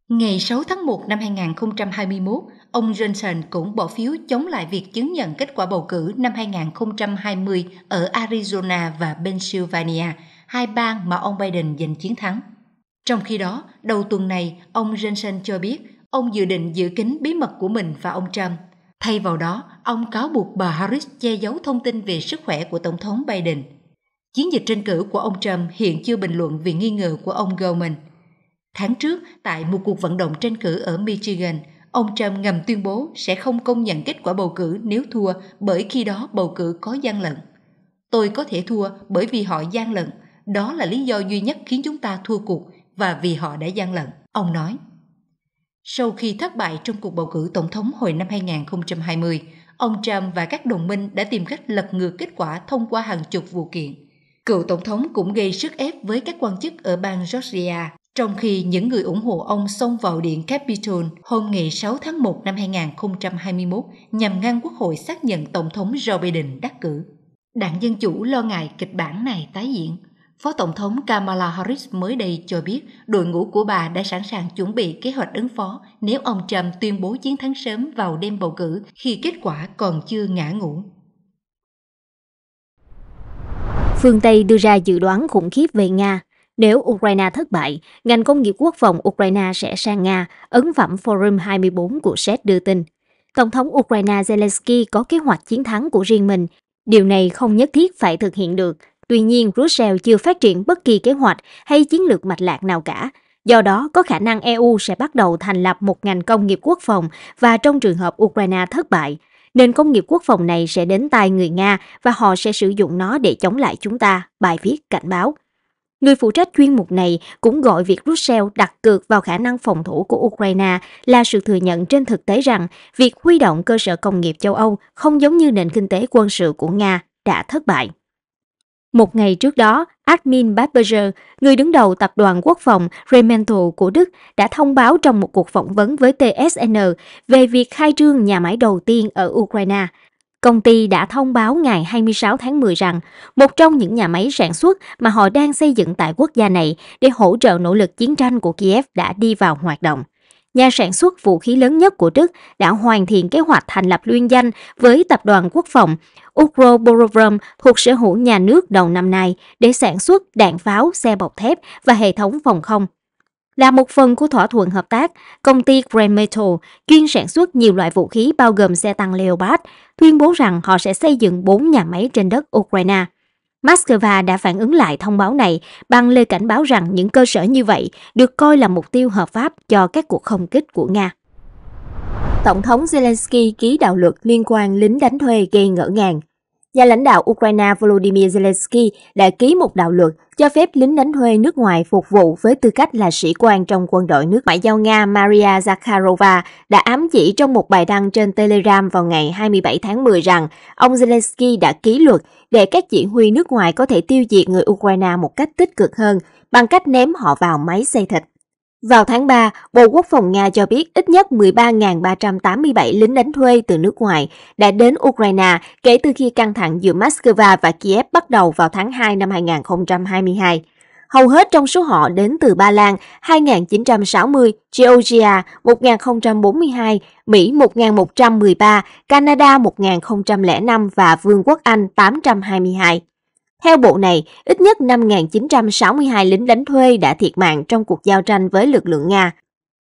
Ngày 6 tháng 1 năm 2021, ông Johnson cũng bỏ phiếu chống lại việc chứng nhận kết quả bầu cử năm 2020 ở Arizona và Pennsylvania, hai bang mà ông Biden giành chiến thắng. Trong khi đó, đầu tuần này, ông Johnson cho biết ông dự định giữ kín bí mật của mình và ông Trump Thay vào đó, ông cáo buộc bà Harris che giấu thông tin về sức khỏe của Tổng thống Biden. Chiến dịch tranh cử của ông Trump hiện chưa bình luận về nghi ngờ của ông Goldman. Tháng trước, tại một cuộc vận động tranh cử ở Michigan, ông Trump ngầm tuyên bố sẽ không công nhận kết quả bầu cử nếu thua bởi khi đó bầu cử có gian lận. Tôi có thể thua bởi vì họ gian lận, đó là lý do duy nhất khiến chúng ta thua cuộc và vì họ đã gian lận, ông nói. Sau khi thất bại trong cuộc bầu cử tổng thống hồi năm 2020, ông Trump và các đồng minh đã tìm cách lật ngược kết quả thông qua hàng chục vụ kiện. Cựu tổng thống cũng gây sức ép với các quan chức ở bang Georgia, trong khi những người ủng hộ ông xông vào điện Capitol hôm ngày 6 tháng 1 năm 2021 nhằm ngăn quốc hội xác nhận tổng thống Joe Biden đắc cử. Đảng Dân Chủ lo ngại kịch bản này tái diễn – Phó Tổng thống Kamala Harris mới đây cho biết đội ngũ của bà đã sẵn sàng chuẩn bị kế hoạch ứng phó nếu ông Trump tuyên bố chiến thắng sớm vào đêm bầu cử khi kết quả còn chưa ngã ngủ. Phương Tây đưa ra dự đoán khủng khiếp về Nga. Nếu Ukraine thất bại, ngành công nghiệp quốc phòng Ukraine sẽ sang Nga, ấn phẩm Forum 24 của SET đưa tin. Tổng thống Ukraine Zelensky có kế hoạch chiến thắng của riêng mình. Điều này không nhất thiết phải thực hiện được, Tuy nhiên, Brussels chưa phát triển bất kỳ kế hoạch hay chiến lược mạch lạc nào cả. Do đó, có khả năng EU sẽ bắt đầu thành lập một ngành công nghiệp quốc phòng và trong trường hợp Ukraine thất bại, nền công nghiệp quốc phòng này sẽ đến tay người Nga và họ sẽ sử dụng nó để chống lại chúng ta, bài viết cảnh báo. Người phụ trách chuyên mục này cũng gọi việc Brussels đặt cược vào khả năng phòng thủ của Ukraine là sự thừa nhận trên thực tế rằng việc huy động cơ sở công nghiệp châu Âu không giống như nền kinh tế quân sự của Nga đã thất bại. Một ngày trước đó, admin Barberger, người đứng đầu tập đoàn quốc phòng Remental của Đức, đã thông báo trong một cuộc phỏng vấn với TSN về việc khai trương nhà máy đầu tiên ở Ukraine. Công ty đã thông báo ngày 26 tháng 10 rằng một trong những nhà máy sản xuất mà họ đang xây dựng tại quốc gia này để hỗ trợ nỗ lực chiến tranh của Kiev đã đi vào hoạt động nhà sản xuất vũ khí lớn nhất của Đức, đã hoàn thiện kế hoạch thành lập liên danh với Tập đoàn Quốc phòng Ukroborovrom thuộc sở hữu nhà nước đầu năm nay để sản xuất đạn pháo, xe bọc thép và hệ thống phòng không. Là một phần của thỏa thuận hợp tác, công ty Grand Metal chuyên sản xuất nhiều loại vũ khí bao gồm xe tăng Leopard, tuyên bố rằng họ sẽ xây dựng 4 nhà máy trên đất Ukraine – Moscow đã phản ứng lại thông báo này bằng lời cảnh báo rằng những cơ sở như vậy được coi là mục tiêu hợp pháp cho các cuộc không kích của Nga. Tổng thống Zelensky ký đạo luật liên quan lính đánh thuê gây ngỡ ngàng. Nhà lãnh đạo Ukraine Volodymyr Zelensky đã ký một đạo luật cho phép lính đánh thuê nước ngoài phục vụ với tư cách là sĩ quan trong quân đội nước ngoại giao Nga Maria Zakharova đã ám chỉ trong một bài đăng trên Telegram vào ngày 27 tháng 10 rằng ông Zelensky đã ký luật để các chỉ huy nước ngoài có thể tiêu diệt người Ukraine một cách tích cực hơn bằng cách ném họ vào máy xây thịt. Vào tháng 3, Bộ Quốc phòng Nga cho biết ít nhất 13.387 lính đánh thuê từ nước ngoài đã đến Ukraine kể từ khi căng thẳng giữa Moscow và Kiev bắt đầu vào tháng 2 năm 2022. Hầu hết trong số họ đến từ Ba Lan 2.960, Georgia 1.042, Mỹ 1.113, Canada 1.005 và Vương quốc Anh 822. Theo bộ này, ít nhất 5.962 lính đánh thuê đã thiệt mạng trong cuộc giao tranh với lực lượng Nga.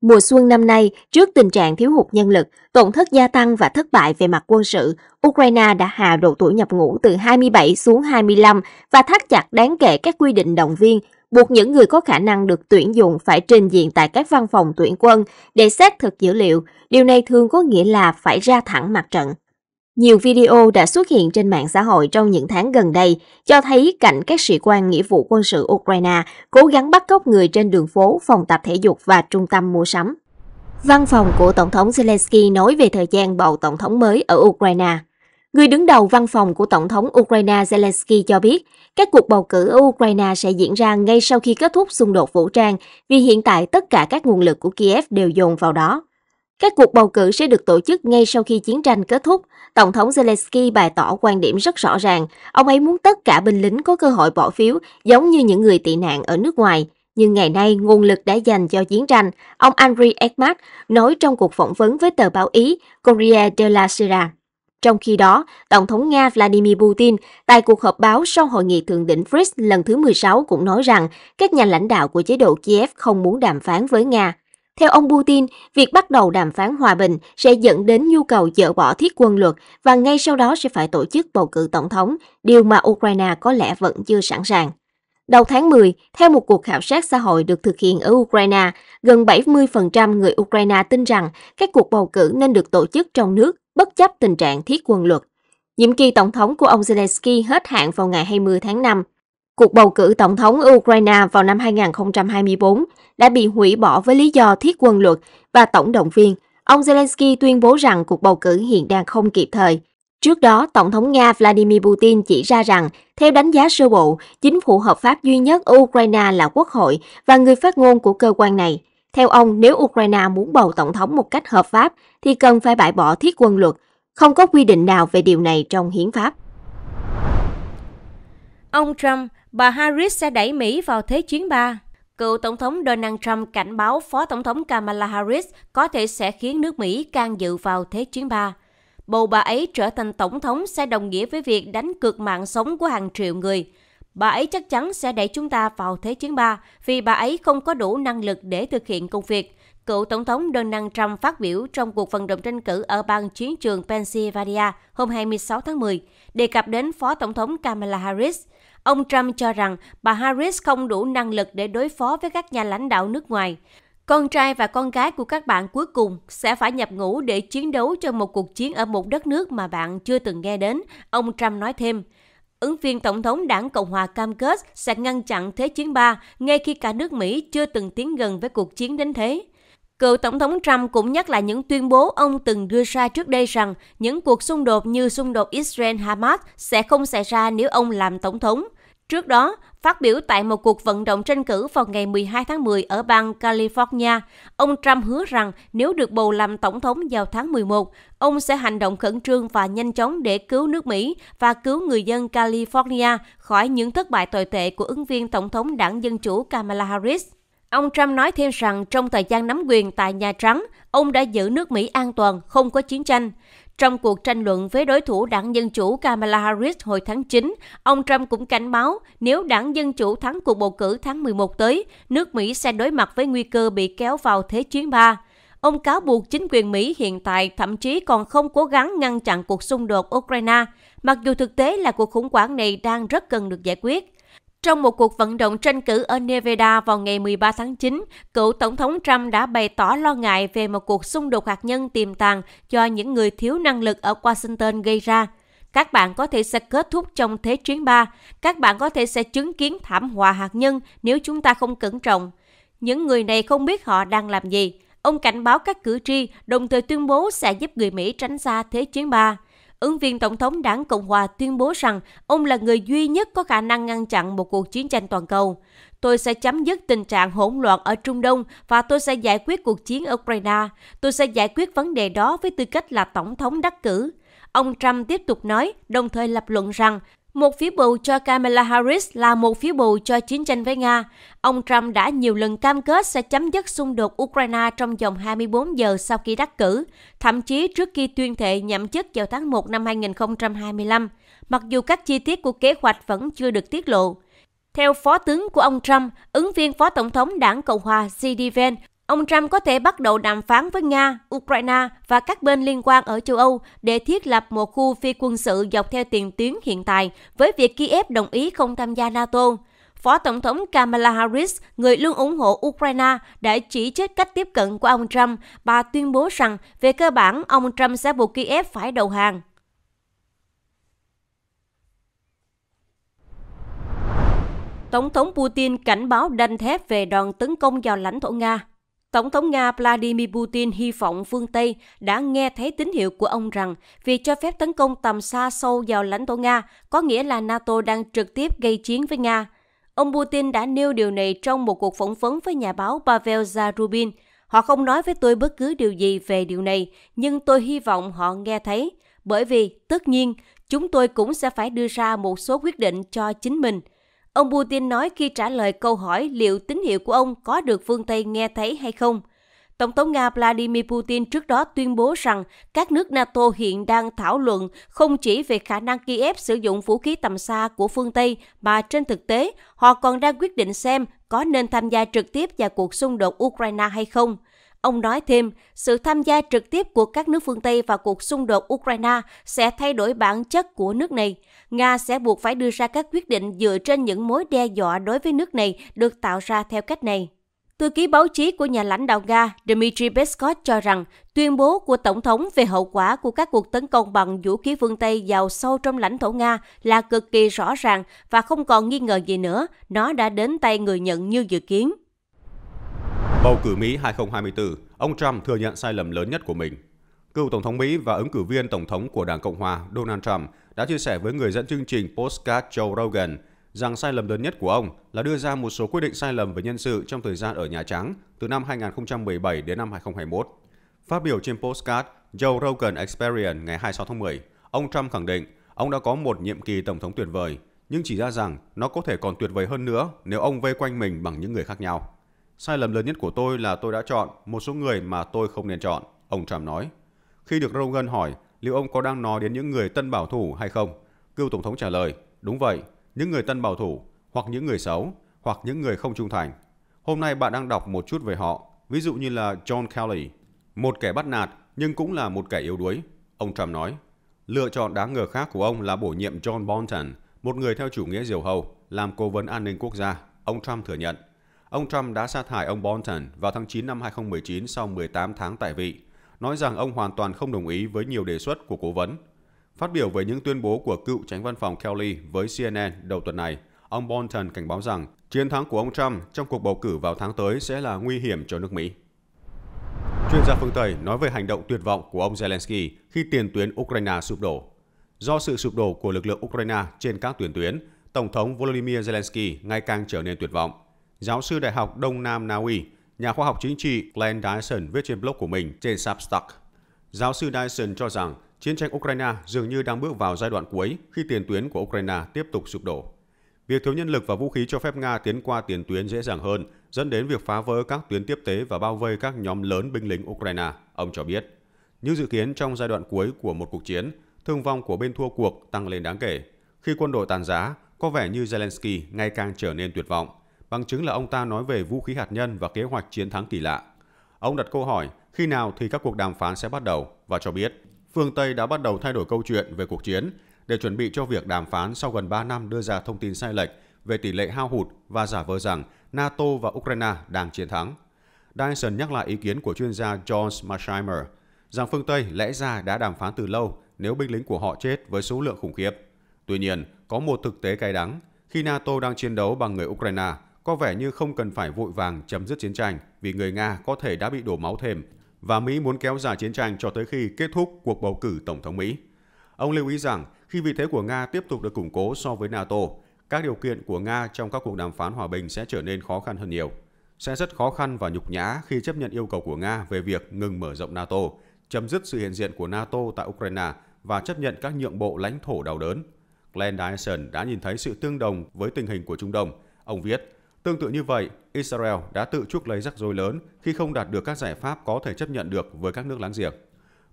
Mùa xuân năm nay, trước tình trạng thiếu hụt nhân lực, tổn thất gia tăng và thất bại về mặt quân sự, Ukraine đã hạ độ tuổi nhập ngũ từ 27 xuống 25 và thắt chặt đáng kể các quy định động viên, buộc những người có khả năng được tuyển dụng phải trình diện tại các văn phòng tuyển quân để xác thực dữ liệu. Điều này thường có nghĩa là phải ra thẳng mặt trận. Nhiều video đã xuất hiện trên mạng xã hội trong những tháng gần đây cho thấy cảnh các sĩ quan nghĩa vụ quân sự Ukraine cố gắng bắt cóc người trên đường phố, phòng tập thể dục và trung tâm mua sắm. Văn phòng của Tổng thống Zelensky nói về thời gian bầu Tổng thống mới ở Ukraine. Người đứng đầu văn phòng của Tổng thống Ukraine Zelensky cho biết, các cuộc bầu cử ở Ukraine sẽ diễn ra ngay sau khi kết thúc xung đột vũ trang vì hiện tại tất cả các nguồn lực của Kiev đều dồn vào đó. Các cuộc bầu cử sẽ được tổ chức ngay sau khi chiến tranh kết thúc. Tổng thống Zelensky bày tỏ quan điểm rất rõ ràng. Ông ấy muốn tất cả binh lính có cơ hội bỏ phiếu, giống như những người tị nạn ở nước ngoài. Nhưng ngày nay, nguồn lực đã dành cho chiến tranh. Ông Andriy Ekmat nói trong cuộc phỏng vấn với tờ báo Ý Corriere della Sera. Trong khi đó, Tổng thống Nga Vladimir Putin tại cuộc họp báo sau hội nghị thượng đỉnh BRICS lần thứ 16 cũng nói rằng các nhà lãnh đạo của chế độ Kiev không muốn đàm phán với Nga. Theo ông Putin, việc bắt đầu đàm phán hòa bình sẽ dẫn đến nhu cầu dỡ bỏ thiết quân luật và ngay sau đó sẽ phải tổ chức bầu cử tổng thống, điều mà Ukraine có lẽ vẫn chưa sẵn sàng. Đầu tháng 10, theo một cuộc khảo sát xã hội được thực hiện ở Ukraine, gần 70% người Ukraine tin rằng các cuộc bầu cử nên được tổ chức trong nước bất chấp tình trạng thiết quân luật. Nhiệm kỳ tổng thống của ông Zelensky hết hạn vào ngày 20 tháng 5. Cuộc bầu cử tổng thống Ukraine vào năm 2024 đã bị hủy bỏ với lý do thiết quân luật và tổng động viên. Ông Zelensky tuyên bố rằng cuộc bầu cử hiện đang không kịp thời. Trước đó, Tổng thống Nga Vladimir Putin chỉ ra rằng, theo đánh giá sơ bộ, chính phủ hợp pháp duy nhất Ukraine là quốc hội và người phát ngôn của cơ quan này. Theo ông, nếu Ukraine muốn bầu tổng thống một cách hợp pháp thì cần phải bãi bỏ thiết quân luật. Không có quy định nào về điều này trong hiến pháp. Ông Trump bà Harris sẽ đẩy Mỹ vào thế chiến ba. Cựu Tổng thống Donald Trump cảnh báo Phó Tổng thống Kamala Harris có thể sẽ khiến nước Mỹ can dự vào thế chiến ba. Bầu bà ấy trở thành Tổng thống sẽ đồng nghĩa với việc đánh cược mạng sống của hàng triệu người. Bà ấy chắc chắn sẽ đẩy chúng ta vào thế chiến ba vì bà ấy không có đủ năng lực để thực hiện công việc. Cựu Tổng thống Donald Trump phát biểu trong cuộc vận động tranh cử ở bang chiến trường Pennsylvania hôm 26 tháng 10, đề cập đến Phó Tổng thống Kamala Harris – Ông Trump cho rằng bà Harris không đủ năng lực để đối phó với các nhà lãnh đạo nước ngoài. Con trai và con gái của các bạn cuối cùng sẽ phải nhập ngũ để chiến đấu cho một cuộc chiến ở một đất nước mà bạn chưa từng nghe đến, ông Trump nói thêm. Ứng viên Tổng thống đảng Cộng hòa cam kết sẽ ngăn chặn Thế chiến 3 ngay khi cả nước Mỹ chưa từng tiến gần với cuộc chiến đến thế. Cựu Tổng thống Trump cũng nhắc lại những tuyên bố ông từng đưa ra trước đây rằng những cuộc xung đột như xung đột Israel-Hamas sẽ không xảy ra nếu ông làm Tổng thống. Trước đó, phát biểu tại một cuộc vận động tranh cử vào ngày 12 tháng 10 ở bang California, ông Trump hứa rằng nếu được bầu làm tổng thống vào tháng 11, ông sẽ hành động khẩn trương và nhanh chóng để cứu nước Mỹ và cứu người dân California khỏi những thất bại tồi tệ của ứng viên tổng thống đảng Dân Chủ Kamala Harris. Ông Trump nói thêm rằng trong thời gian nắm quyền tại Nhà Trắng, ông đã giữ nước Mỹ an toàn, không có chiến tranh. Trong cuộc tranh luận với đối thủ đảng Dân Chủ Kamala Harris hồi tháng 9, ông Trump cũng cảnh báo nếu đảng Dân Chủ thắng cuộc bầu cử tháng 11 tới, nước Mỹ sẽ đối mặt với nguy cơ bị kéo vào thế chiến 3. Ông cáo buộc chính quyền Mỹ hiện tại thậm chí còn không cố gắng ngăn chặn cuộc xung đột Ukraine, mặc dù thực tế là cuộc khủng hoảng này đang rất cần được giải quyết. Trong một cuộc vận động tranh cử ở Nevada vào ngày 13 tháng 9, cựu Tổng thống Trump đã bày tỏ lo ngại về một cuộc xung đột hạt nhân tiềm tàng do những người thiếu năng lực ở Washington gây ra. Các bạn có thể sẽ kết thúc trong Thế chiến 3, các bạn có thể sẽ chứng kiến thảm họa hạt nhân nếu chúng ta không cẩn trọng. Những người này không biết họ đang làm gì. Ông cảnh báo các cử tri, đồng thời tuyên bố sẽ giúp người Mỹ tránh xa Thế chiến 3 ứng viên Tổng thống đảng Cộng hòa tuyên bố rằng ông là người duy nhất có khả năng ngăn chặn một cuộc chiến tranh toàn cầu. Tôi sẽ chấm dứt tình trạng hỗn loạn ở Trung Đông và tôi sẽ giải quyết cuộc chiến ở Ukraine. Tôi sẽ giải quyết vấn đề đó với tư cách là Tổng thống đắc cử. Ông Trump tiếp tục nói, đồng thời lập luận rằng một phiếu bầu cho Kamala Harris là một phiếu bầu cho chiến tranh với Nga. Ông Trump đã nhiều lần cam kết sẽ chấm dứt xung đột Ukraine trong vòng 24 giờ sau khi đắc cử, thậm chí trước khi tuyên thệ nhậm chức vào tháng 1 năm 2025, mặc dù các chi tiết của kế hoạch vẫn chưa được tiết lộ. Theo phó tướng của ông Trump, ứng viên phó tổng thống đảng Cộng hòa J.D. Vance Ông Trump có thể bắt đầu đàm phán với Nga, Ukraine và các bên liên quan ở châu Âu để thiết lập một khu phi quân sự dọc theo tiền tuyến hiện tại với việc Kiev đồng ý không tham gia NATO. Phó Tổng thống Kamala Harris, người luôn ủng hộ Ukraine, đã chỉ trích cách tiếp cận của ông Trump. Bà tuyên bố rằng, về cơ bản, ông Trump sẽ buộc Kiev phải đầu hàng. Tổng thống Putin cảnh báo đanh thép về đòn tấn công vào lãnh thổ Nga. Tổng thống Nga Vladimir Putin hy vọng phương Tây đã nghe thấy tín hiệu của ông rằng việc cho phép tấn công tầm xa sâu vào lãnh thổ Nga có nghĩa là NATO đang trực tiếp gây chiến với Nga. Ông Putin đã nêu điều này trong một cuộc phỏng vấn với nhà báo Pavel Zarubin. Họ không nói với tôi bất cứ điều gì về điều này, nhưng tôi hy vọng họ nghe thấy, bởi vì, tất nhiên, chúng tôi cũng sẽ phải đưa ra một số quyết định cho chính mình – Ông Putin nói khi trả lời câu hỏi liệu tín hiệu của ông có được phương Tây nghe thấy hay không. Tổng thống Nga Vladimir Putin trước đó tuyên bố rằng các nước NATO hiện đang thảo luận không chỉ về khả năng Kiev sử dụng vũ khí tầm xa của phương Tây mà trên thực tế họ còn đang quyết định xem có nên tham gia trực tiếp vào cuộc xung đột Ukraine hay không. Ông nói thêm, sự tham gia trực tiếp của các nước phương Tây vào cuộc xung đột Ukraine sẽ thay đổi bản chất của nước này. Nga sẽ buộc phải đưa ra các quyết định dựa trên những mối đe dọa đối với nước này được tạo ra theo cách này. Thư ký báo chí của nhà lãnh đạo Nga Dmitry Peskov cho rằng tuyên bố của Tổng thống về hậu quả của các cuộc tấn công bằng vũ khí phương Tây vào sâu trong lãnh thổ Nga là cực kỳ rõ ràng và không còn nghi ngờ gì nữa, nó đã đến tay người nhận như dự kiến. Bầu cử Mỹ 2024, ông Trump thừa nhận sai lầm lớn nhất của mình. Cựu Tổng thống Mỹ và ứng cử viên Tổng thống của Đảng Cộng Hòa Donald Trump đã chia sẻ với người dẫn chương trình Postcard Joe Rogan rằng sai lầm lớn nhất của ông là đưa ra một số quyết định sai lầm về nhân sự trong thời gian ở Nhà Trắng từ năm 2017 đến năm 2021. Phát biểu trên Postcard Joe Rogan Experience ngày 26 tháng 10, ông Trump khẳng định ông đã có một nhiệm kỳ Tổng thống tuyệt vời, nhưng chỉ ra rằng nó có thể còn tuyệt vời hơn nữa nếu ông vây quanh mình bằng những người khác nhau. Sai lầm lớn nhất của tôi là tôi đã chọn một số người mà tôi không nên chọn, ông Trump nói. Khi được Rogan hỏi liệu ông có đang nói đến những người tân bảo thủ hay không, cựu Tổng thống trả lời, đúng vậy, những người tân bảo thủ, hoặc những người xấu, hoặc những người không trung thành. Hôm nay bạn đang đọc một chút về họ, ví dụ như là John Kelly, một kẻ bắt nạt nhưng cũng là một kẻ yếu đuối, ông Trump nói. Lựa chọn đáng ngờ khác của ông là bổ nhiệm John Bolton, một người theo chủ nghĩa diều hầu, làm cố vấn an ninh quốc gia, ông Trump thừa nhận. Ông Trump đã sa thải ông Bolton vào tháng 9 năm 2019 sau 18 tháng tại vị, nói rằng ông hoàn toàn không đồng ý với nhiều đề xuất của cố vấn. Phát biểu về những tuyên bố của cựu tránh văn phòng Kelly với CNN đầu tuần này, ông Bolton cảnh báo rằng chiến thắng của ông Trump trong cuộc bầu cử vào tháng tới sẽ là nguy hiểm cho nước Mỹ. Chuyên gia phương Tây nói về hành động tuyệt vọng của ông Zelensky khi tiền tuyến Ukraine sụp đổ. Do sự sụp đổ của lực lượng Ukraine trên các tuyến tuyến, Tổng thống Volodymyr Zelensky ngày càng trở nên tuyệt vọng. Giáo sư Đại học Đông Nam Na Uy, nhà khoa học chính trị Glenn Dyson viết trên blog của mình trên Substack. Giáo sư Dyson cho rằng chiến tranh Ukraine dường như đang bước vào giai đoạn cuối khi tiền tuyến của Ukraine tiếp tục sụp đổ. Việc thiếu nhân lực và vũ khí cho phép Nga tiến qua tiền tuyến dễ dàng hơn, dẫn đến việc phá vỡ các tuyến tiếp tế và bao vây các nhóm lớn binh lính Ukraine, ông cho biết. Như dự kiến trong giai đoạn cuối của một cuộc chiến, thương vong của bên thua cuộc tăng lên đáng kể. Khi quân đội tàn giá, có vẻ như Zelensky ngày càng trở nên tuyệt vọng bằng chứng là ông ta nói về vũ khí hạt nhân và kế hoạch chiến thắng kỳ lạ. Ông đặt câu hỏi khi nào thì các cuộc đàm phán sẽ bắt đầu và cho biết phương Tây đã bắt đầu thay đổi câu chuyện về cuộc chiến để chuẩn bị cho việc đàm phán sau gần 3 năm đưa ra thông tin sai lệch về tỷ lệ hao hụt và giả vờ rằng NATO và Ukraine đang chiến thắng. Dyson nhắc lại ý kiến của chuyên gia John Marsheimer rằng phương Tây lẽ ra đã đàm phán từ lâu nếu binh lính của họ chết với số lượng khủng khiếp. Tuy nhiên, có một thực tế cay đắng khi NATO đang chiến đấu bằng người Ukraine có vẻ như không cần phải vội vàng chấm dứt chiến tranh vì người Nga có thể đã bị đổ máu thêm và Mỹ muốn kéo dài chiến tranh cho tới khi kết thúc cuộc bầu cử Tổng thống Mỹ. Ông lưu ý rằng khi vị thế của Nga tiếp tục được củng cố so với NATO, các điều kiện của Nga trong các cuộc đàm phán hòa bình sẽ trở nên khó khăn hơn nhiều. Sẽ rất khó khăn và nhục nhã khi chấp nhận yêu cầu của Nga về việc ngừng mở rộng NATO, chấm dứt sự hiện diện của NATO tại Ukraine và chấp nhận các nhượng bộ lãnh thổ đau đớn. Glenn Dyson đã nhìn thấy sự tương đồng với tình hình của Trung Đông. Ông viết, Tương tự như vậy, Israel đã tự chuốc lấy rắc rối lớn khi không đạt được các giải pháp có thể chấp nhận được với các nước láng giềng.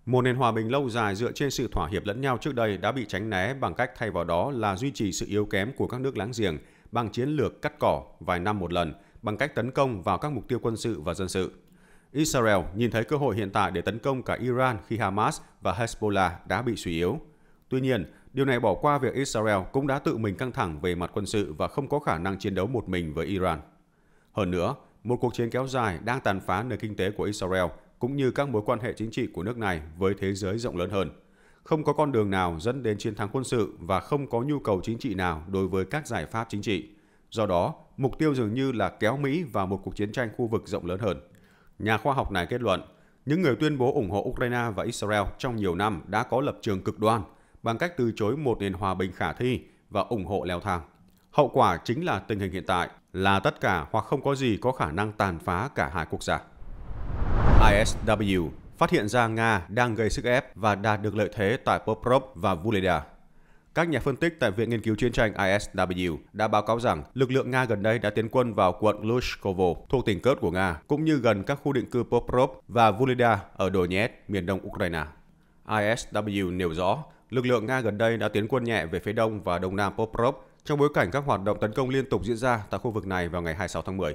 Một nền hòa bình lâu dài dựa trên sự thỏa hiệp lẫn nhau trước đây đã bị tránh né bằng cách thay vào đó là duy trì sự yếu kém của các nước láng giềng bằng chiến lược cắt cỏ vài năm một lần bằng cách tấn công vào các mục tiêu quân sự và dân sự. Israel nhìn thấy cơ hội hiện tại để tấn công cả Iran khi Hamas và Hezbollah đã bị suy yếu. Tuy nhiên, Điều này bỏ qua việc Israel cũng đã tự mình căng thẳng về mặt quân sự và không có khả năng chiến đấu một mình với Iran. Hơn nữa, một cuộc chiến kéo dài đang tàn phá nền kinh tế của Israel cũng như các mối quan hệ chính trị của nước này với thế giới rộng lớn hơn. Không có con đường nào dẫn đến chiến thắng quân sự và không có nhu cầu chính trị nào đối với các giải pháp chính trị. Do đó, mục tiêu dường như là kéo Mỹ vào một cuộc chiến tranh khu vực rộng lớn hơn. Nhà khoa học này kết luận, những người tuyên bố ủng hộ Ukraine và Israel trong nhiều năm đã có lập trường cực đoan – bằng cách từ chối một nền hòa bình khả thi và ủng hộ leo thang. Hậu quả chính là tình hình hiện tại là tất cả hoặc không có gì có khả năng tàn phá cả hai quốc gia. ISW phát hiện ra Nga đang gây sức ép và đạt được lợi thế tại Poprov và Vuleda. Các nhà phân tích tại Viện Nghiên cứu Chiến tranh ISW đã báo cáo rằng lực lượng Nga gần đây đã tiến quân vào quận Lushkovo thuộc tỉnh Kurt của Nga, cũng như gần các khu định cư Poprov và Vuleda ở Donetsk, miền đông Ukraine. ISW nêu rõ lực lượng Nga gần đây đã tiến quân nhẹ về phía đông và đông nam Poprov trong bối cảnh các hoạt động tấn công liên tục diễn ra tại khu vực này vào ngày 26 tháng 10.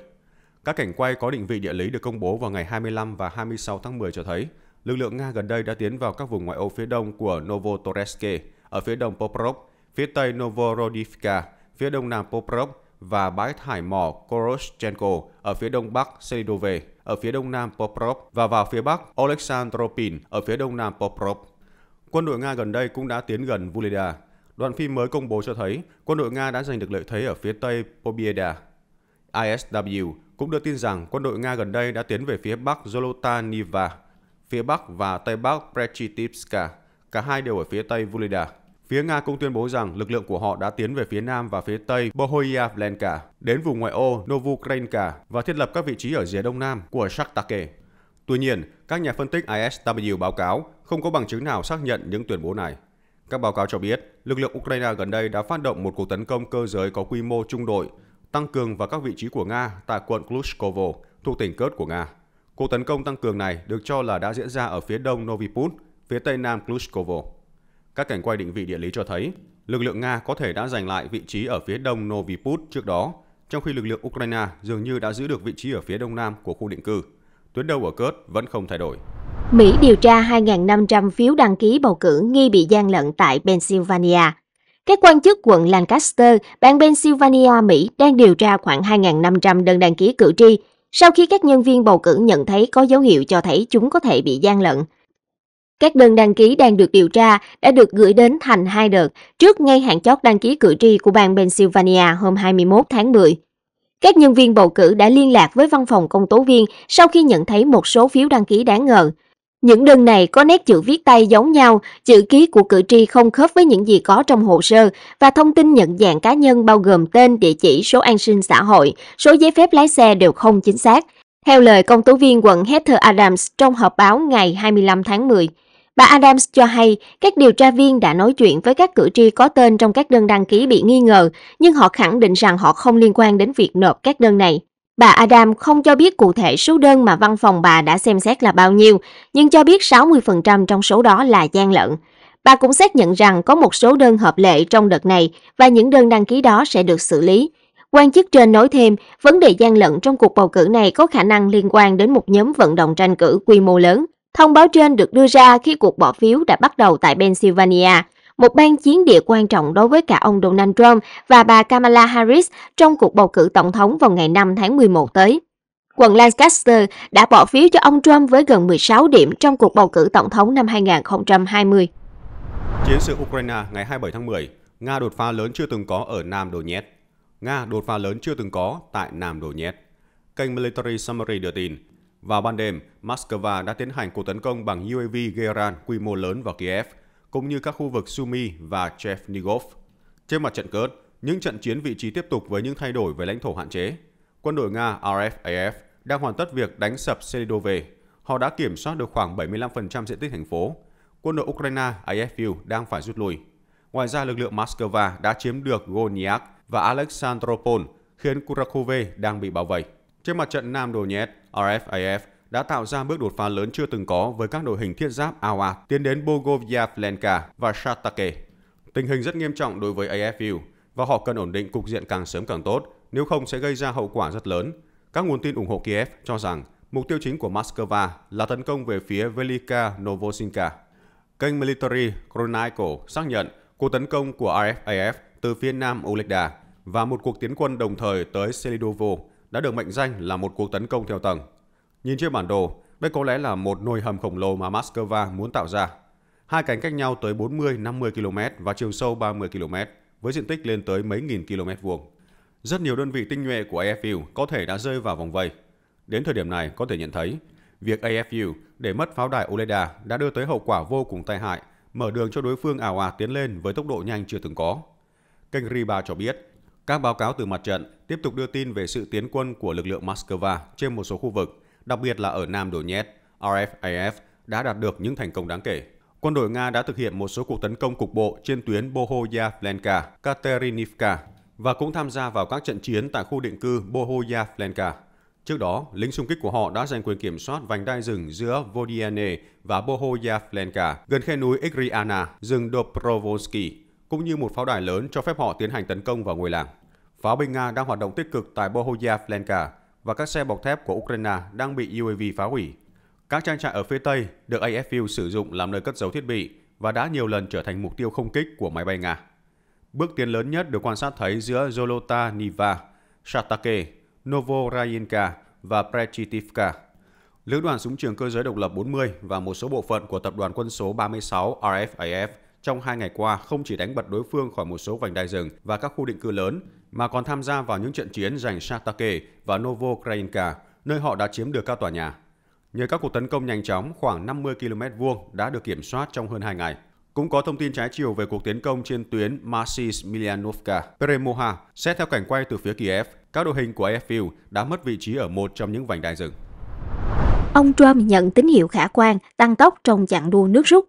Các cảnh quay có định vị địa lý được công bố vào ngày 25 và 26 tháng 10 cho thấy lực lượng Nga gần đây đã tiến vào các vùng ngoại ô phía đông của Novotoreske, ở phía đông Poprov, phía tây Novorodivka, phía đông nam Poprov và bãi thải mỏ Koroschenko ở phía đông bắc Selidove, ở phía đông nam Poprov và vào phía bắc Oleksandropin ở phía đông nam Poprov. Quân đội Nga gần đây cũng đã tiến gần Volodya. Đoạn phim mới công bố cho thấy quân đội Nga đã giành được lợi thế ở phía tây Pobieda. ISW cũng đưa tin rằng quân đội Nga gần đây đã tiến về phía bắc Zolotaniva, phía bắc và tây bắc Prechitipska, cả hai đều ở phía tây Volodya. Phía Nga cũng tuyên bố rằng lực lượng của họ đã tiến về phía nam và phía tây Bohoyavlenka, đến vùng ngoại ô Novokrenka và thiết lập các vị trí ở rìa đông nam của Shaktake. Tuy nhiên, các nhà phân tích ISW báo cáo không có bằng chứng nào xác nhận những tuyên bố này. Các báo cáo cho biết, lực lượng Ukraine gần đây đã phát động một cuộc tấn công cơ giới có quy mô trung đội, tăng cường vào các vị trí của Nga tại quận Klushkovo, thuộc tỉnh Kurt của Nga. Cuộc tấn công tăng cường này được cho là đã diễn ra ở phía đông Novi Noviput, phía tây nam Klushkovo. Các cảnh quay định vị địa lý cho thấy, lực lượng Nga có thể đã giành lại vị trí ở phía đông Novi Noviput trước đó, trong khi lực lượng Ukraine dường như đã giữ được vị trí ở phía đông nam của khu định cư. Tuyến đầu ở kết vẫn không thay đổi. Mỹ điều tra 2.500 phiếu đăng ký bầu cử nghi bị gian lận tại Pennsylvania. Các quan chức quận Lancaster, bang Pennsylvania, Mỹ đang điều tra khoảng 2.500 đơn đăng ký cử tri sau khi các nhân viên bầu cử nhận thấy có dấu hiệu cho thấy chúng có thể bị gian lận. Các đơn đăng ký đang được điều tra đã được gửi đến thành hai đợt trước ngay hạn chót đăng ký cử tri của bang Pennsylvania hôm 21 tháng 10. Các nhân viên bầu cử đã liên lạc với văn phòng công tố viên sau khi nhận thấy một số phiếu đăng ký đáng ngờ. Những đơn này có nét chữ viết tay giống nhau, chữ ký của cử tri không khớp với những gì có trong hồ sơ và thông tin nhận dạng cá nhân bao gồm tên, địa chỉ, số an sinh xã hội, số giấy phép lái xe đều không chính xác. Theo lời công tố viên quận Heather Adams trong họp báo ngày 25 tháng 10, Bà Adams cho hay các điều tra viên đã nói chuyện với các cử tri có tên trong các đơn đăng ký bị nghi ngờ, nhưng họ khẳng định rằng họ không liên quan đến việc nộp các đơn này. Bà Adam không cho biết cụ thể số đơn mà văn phòng bà đã xem xét là bao nhiêu, nhưng cho biết 60% trong số đó là gian lận. Bà cũng xác nhận rằng có một số đơn hợp lệ trong đợt này và những đơn đăng ký đó sẽ được xử lý. Quan chức trên nói thêm, vấn đề gian lận trong cuộc bầu cử này có khả năng liên quan đến một nhóm vận động tranh cử quy mô lớn. Thông báo trên được đưa ra khi cuộc bỏ phiếu đã bắt đầu tại Pennsylvania, một bang chiến địa quan trọng đối với cả ông Donald Trump và bà Kamala Harris trong cuộc bầu cử tổng thống vào ngày 5 tháng 11 tới. Quận Lancaster đã bỏ phiếu cho ông Trump với gần 16 điểm trong cuộc bầu cử tổng thống năm 2020. Chiến sự Ukraine ngày 27 tháng 10, Nga đột phá lớn chưa từng có ở Nam Donetsk. Nga đột phá lớn chưa từng có tại Nam Donetsk. Kênh Military Summary đưa tin, vào ban đêm, Moscow đã tiến hành cuộc tấn công bằng UAV Geran quy mô lớn vào Kiev, cũng như các khu vực Sumy và Chernigov. Trên mặt trận cớt, những trận chiến vị trí tiếp tục với những thay đổi về lãnh thổ hạn chế. Quân đội Nga RFAF đang hoàn tất việc đánh sập Selidove. Họ đã kiểm soát được khoảng 75% diện tích thành phố. Quân đội Ukraine IFU đang phải rút lui. Ngoài ra, lực lượng Moscow đã chiếm được Goniak và Alexandropol, khiến Kurakove đang bị bảo vệ. Trên mặt trận Nam Donetsk, RFAF đã tạo ra bước đột phá lớn chưa từng có với các đội hình thiết giáp ào tiến đến Bogovia Flenka và Shatake. Tình hình rất nghiêm trọng đối với AFU và họ cần ổn định cục diện càng sớm càng tốt, nếu không sẽ gây ra hậu quả rất lớn. Các nguồn tin ủng hộ Kiev cho rằng mục tiêu chính của Moscow là tấn công về phía Velika Novosinka. Kênh Military Chronicle xác nhận cuộc tấn công của RFAF từ phía nam Olegda và một cuộc tiến quân đồng thời tới Selidovo đã được mệnh danh là một cuộc tấn công theo tầng. Nhìn trên bản đồ, đây có lẽ là một nồi hầm khổng lồ mà Moscow muốn tạo ra. Hai cánh cách nhau tới 40-50 km và chiều sâu 30 km, với diện tích lên tới mấy nghìn km vuông. Rất nhiều đơn vị tinh nhuệ của AFU có thể đã rơi vào vòng vây. Đến thời điểm này có thể nhận thấy, việc AFU để mất pháo đài Oleda đã đưa tới hậu quả vô cùng tai hại, mở đường cho đối phương ảo ạt à tiến lên với tốc độ nhanh chưa từng có. Kênh Riba cho biết, các báo cáo từ mặt trận tiếp tục đưa tin về sự tiến quân của lực lượng Moscow trên một số khu vực, đặc biệt là ở Nam Donetsk, RFAF đã đạt được những thành công đáng kể. Quân đội Nga đã thực hiện một số cuộc tấn công cục bộ trên tuyến Bohoyavlenka, Katerinivka và cũng tham gia vào các trận chiến tại khu định cư Bohoyavlenka. Trước đó, lính xung kích của họ đã giành quyền kiểm soát vành đai rừng giữa Vodiane và Bohoyavlenka gần khe núi Ikriana, rừng Dobrovolsky, cũng như một pháo đài lớn cho phép họ tiến hành tấn công vào ngôi làng. Pháo binh Nga đang hoạt động tích cực tại Bohoya Flenka và các xe bọc thép của Ukraine đang bị UAV phá hủy. Các trang trại ở phía Tây được AFU sử dụng làm nơi cất giấu thiết bị và đã nhiều lần trở thành mục tiêu không kích của máy bay Nga. Bước tiến lớn nhất được quan sát thấy giữa Zolota Niva, Shatake, Novorayinka và Prechitivka. Lữ đoàn súng trường cơ giới độc lập 40 và một số bộ phận của tập đoàn quân số 36 RFAF trong hai ngày qua không chỉ đánh bật đối phương khỏi một số vành đai rừng và các khu định cư lớn, mà còn tham gia vào những trận chiến giành Shatake và Novokrayinka, nơi họ đã chiếm được các tòa nhà. Nhờ các cuộc tấn công nhanh chóng, khoảng 50 km vuông đã được kiểm soát trong hơn 2 ngày. Cũng có thông tin trái chiều về cuộc tiến công trên tuyến Masis Milyanovka Peremoha. Xét theo cảnh quay từ phía Kiev, các đội hình của AFU đã mất vị trí ở một trong những vành đai rừng. Ông Trump nhận tín hiệu khả quan, tăng tốc trong chặng đua nước rút.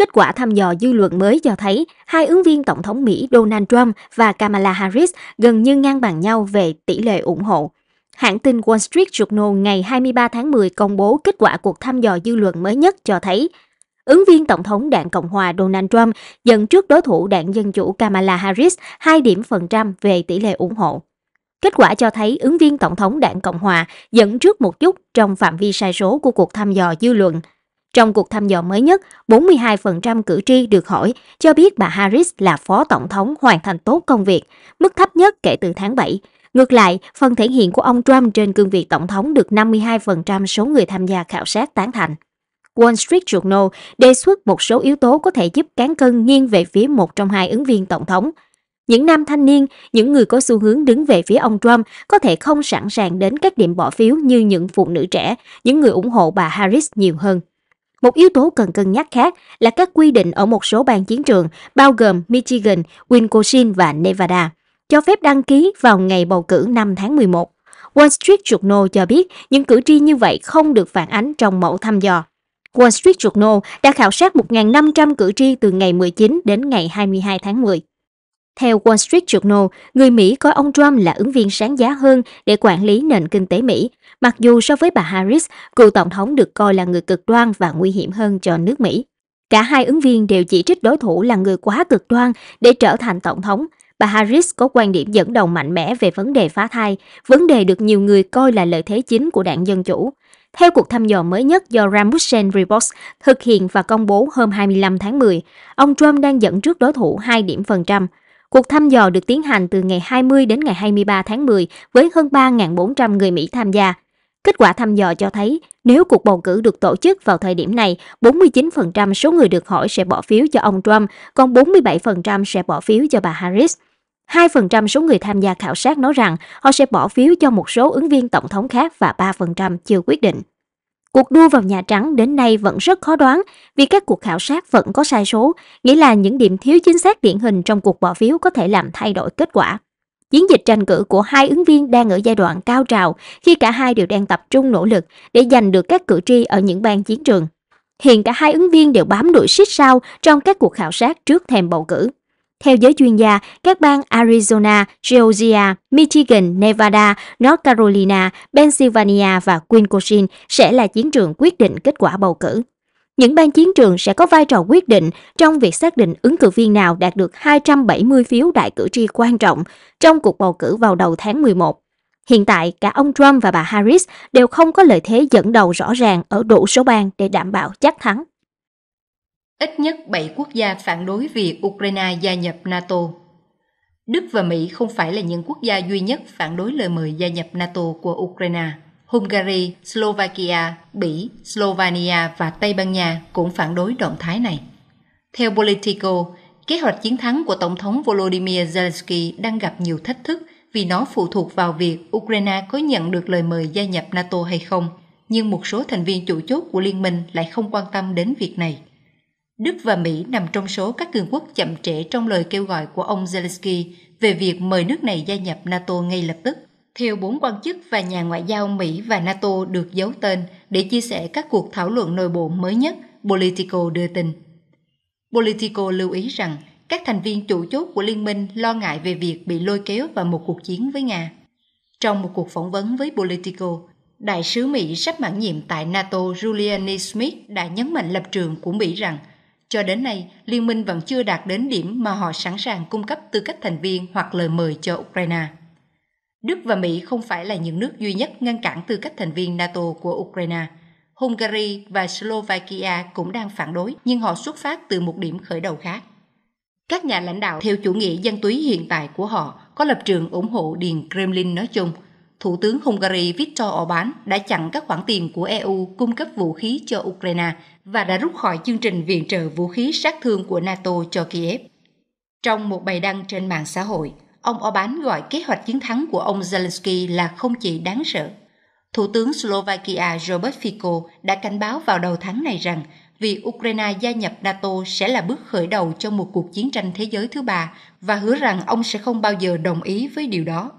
Kết quả thăm dò dư luận mới cho thấy hai ứng viên Tổng thống Mỹ Donald Trump và Kamala Harris gần như ngang bằng nhau về tỷ lệ ủng hộ. Hãng tin Wall Street Journal ngày 23 tháng 10 công bố kết quả cuộc thăm dò dư luận mới nhất cho thấy ứng viên Tổng thống đảng Cộng hòa Donald Trump dẫn trước đối thủ đảng Dân Chủ Kamala Harris 2 điểm phần trăm về tỷ lệ ủng hộ. Kết quả cho thấy ứng viên Tổng thống đảng Cộng hòa dẫn trước một chút trong phạm vi sai số của cuộc thăm dò dư luận – trong cuộc thăm dò mới nhất, 42% cử tri được hỏi cho biết bà Harris là phó tổng thống hoàn thành tốt công việc, mức thấp nhất kể từ tháng 7. Ngược lại, phần thể hiện của ông Trump trên cương vị tổng thống được 52% số người tham gia khảo sát tán thành. Wall Street Journal đề xuất một số yếu tố có thể giúp cán cân nghiêng về phía một trong hai ứng viên tổng thống. Những nam thanh niên, những người có xu hướng đứng về phía ông Trump có thể không sẵn sàng đến các điểm bỏ phiếu như những phụ nữ trẻ, những người ủng hộ bà Harris nhiều hơn. Một yếu tố cần cân nhắc khác là các quy định ở một số bang chiến trường, bao gồm Michigan, Wisconsin và Nevada, cho phép đăng ký vào ngày bầu cử 5 tháng 11. Wall Street Journal cho biết những cử tri như vậy không được phản ánh trong mẫu thăm dò. Wall Street Journal đã khảo sát 1.500 cử tri từ ngày 19 đến ngày 22 tháng 10. Theo Wall Street Journal, người Mỹ coi ông Trump là ứng viên sáng giá hơn để quản lý nền kinh tế Mỹ, mặc dù so với bà Harris, cựu tổng thống được coi là người cực đoan và nguy hiểm hơn cho nước Mỹ. Cả hai ứng viên đều chỉ trích đối thủ là người quá cực đoan để trở thành tổng thống. Bà Harris có quan điểm dẫn đầu mạnh mẽ về vấn đề phá thai, vấn đề được nhiều người coi là lợi thế chính của đảng Dân Chủ. Theo cuộc thăm dò mới nhất do Rambussen Reports thực hiện và công bố hôm 25 tháng 10, ông Trump đang dẫn trước đối thủ 2 điểm phần trăm. Cuộc thăm dò được tiến hành từ ngày 20 đến ngày 23 tháng 10 với hơn 3.400 người Mỹ tham gia. Kết quả thăm dò cho thấy, nếu cuộc bầu cử được tổ chức vào thời điểm này, 49% số người được hỏi sẽ bỏ phiếu cho ông Trump, còn 47% sẽ bỏ phiếu cho bà Harris. 2% số người tham gia khảo sát nói rằng họ sẽ bỏ phiếu cho một số ứng viên tổng thống khác và 3% chưa quyết định. Cuộc đua vào Nhà Trắng đến nay vẫn rất khó đoán vì các cuộc khảo sát vẫn có sai số, nghĩa là những điểm thiếu chính xác điển hình trong cuộc bỏ phiếu có thể làm thay đổi kết quả. Chiến dịch tranh cử của hai ứng viên đang ở giai đoạn cao trào khi cả hai đều đang tập trung nỗ lực để giành được các cử tri ở những bang chiến trường. Hiện cả hai ứng viên đều bám đuổi xích sao trong các cuộc khảo sát trước thềm bầu cử. Theo giới chuyên gia, các bang Arizona, Georgia, Michigan, Nevada, North Carolina, Pennsylvania và Wisconsin sẽ là chiến trường quyết định kết quả bầu cử. Những bang chiến trường sẽ có vai trò quyết định trong việc xác định ứng cử viên nào đạt được 270 phiếu đại cử tri quan trọng trong cuộc bầu cử vào đầu tháng 11. Hiện tại, cả ông Trump và bà Harris đều không có lợi thế dẫn đầu rõ ràng ở đủ số bang để đảm bảo chắc thắng ít nhất 7 quốc gia phản đối việc Ukraine gia nhập NATO. Đức và Mỹ không phải là những quốc gia duy nhất phản đối lời mời gia nhập NATO của Ukraine. Hungary, Slovakia, Bỉ, Slovenia và Tây Ban Nha cũng phản đối động thái này. Theo Politico, kế hoạch chiến thắng của Tổng thống Volodymyr Zelensky đang gặp nhiều thách thức vì nó phụ thuộc vào việc Ukraine có nhận được lời mời gia nhập NATO hay không, nhưng một số thành viên chủ chốt của liên minh lại không quan tâm đến việc này. Đức và Mỹ nằm trong số các cường quốc chậm trễ trong lời kêu gọi của ông Zelensky về việc mời nước này gia nhập NATO ngay lập tức. Theo bốn quan chức và nhà ngoại giao Mỹ và NATO được giấu tên để chia sẻ các cuộc thảo luận nội bộ mới nhất, Politico đưa tin. Politico lưu ý rằng các thành viên chủ chốt của liên minh lo ngại về việc bị lôi kéo vào một cuộc chiến với Nga. Trong một cuộc phỏng vấn với Politico, đại sứ Mỹ sắp mãn nhiệm tại NATO Julian e. Smith đã nhấn mạnh lập trường của Mỹ rằng cho đến nay, liên minh vẫn chưa đạt đến điểm mà họ sẵn sàng cung cấp tư cách thành viên hoặc lời mời cho Ukraine. Đức và Mỹ không phải là những nước duy nhất ngăn cản tư cách thành viên NATO của Ukraine. Hungary và Slovakia cũng đang phản đối, nhưng họ xuất phát từ một điểm khởi đầu khác. Các nhà lãnh đạo theo chủ nghĩa dân túy hiện tại của họ có lập trường ủng hộ Điền Kremlin nói chung – Thủ tướng Hungary Viktor Orbán đã chặn các khoản tiền của EU cung cấp vũ khí cho Ukraine và đã rút khỏi chương trình viện trợ vũ khí sát thương của NATO cho Kiev. Trong một bài đăng trên mạng xã hội, ông Orbán gọi kế hoạch chiến thắng của ông Zelensky là không chỉ đáng sợ. Thủ tướng Slovakia Robert Fico đã cảnh báo vào đầu tháng này rằng việc Ukraine gia nhập NATO sẽ là bước khởi đầu cho một cuộc chiến tranh thế giới thứ ba và hứa rằng ông sẽ không bao giờ đồng ý với điều đó.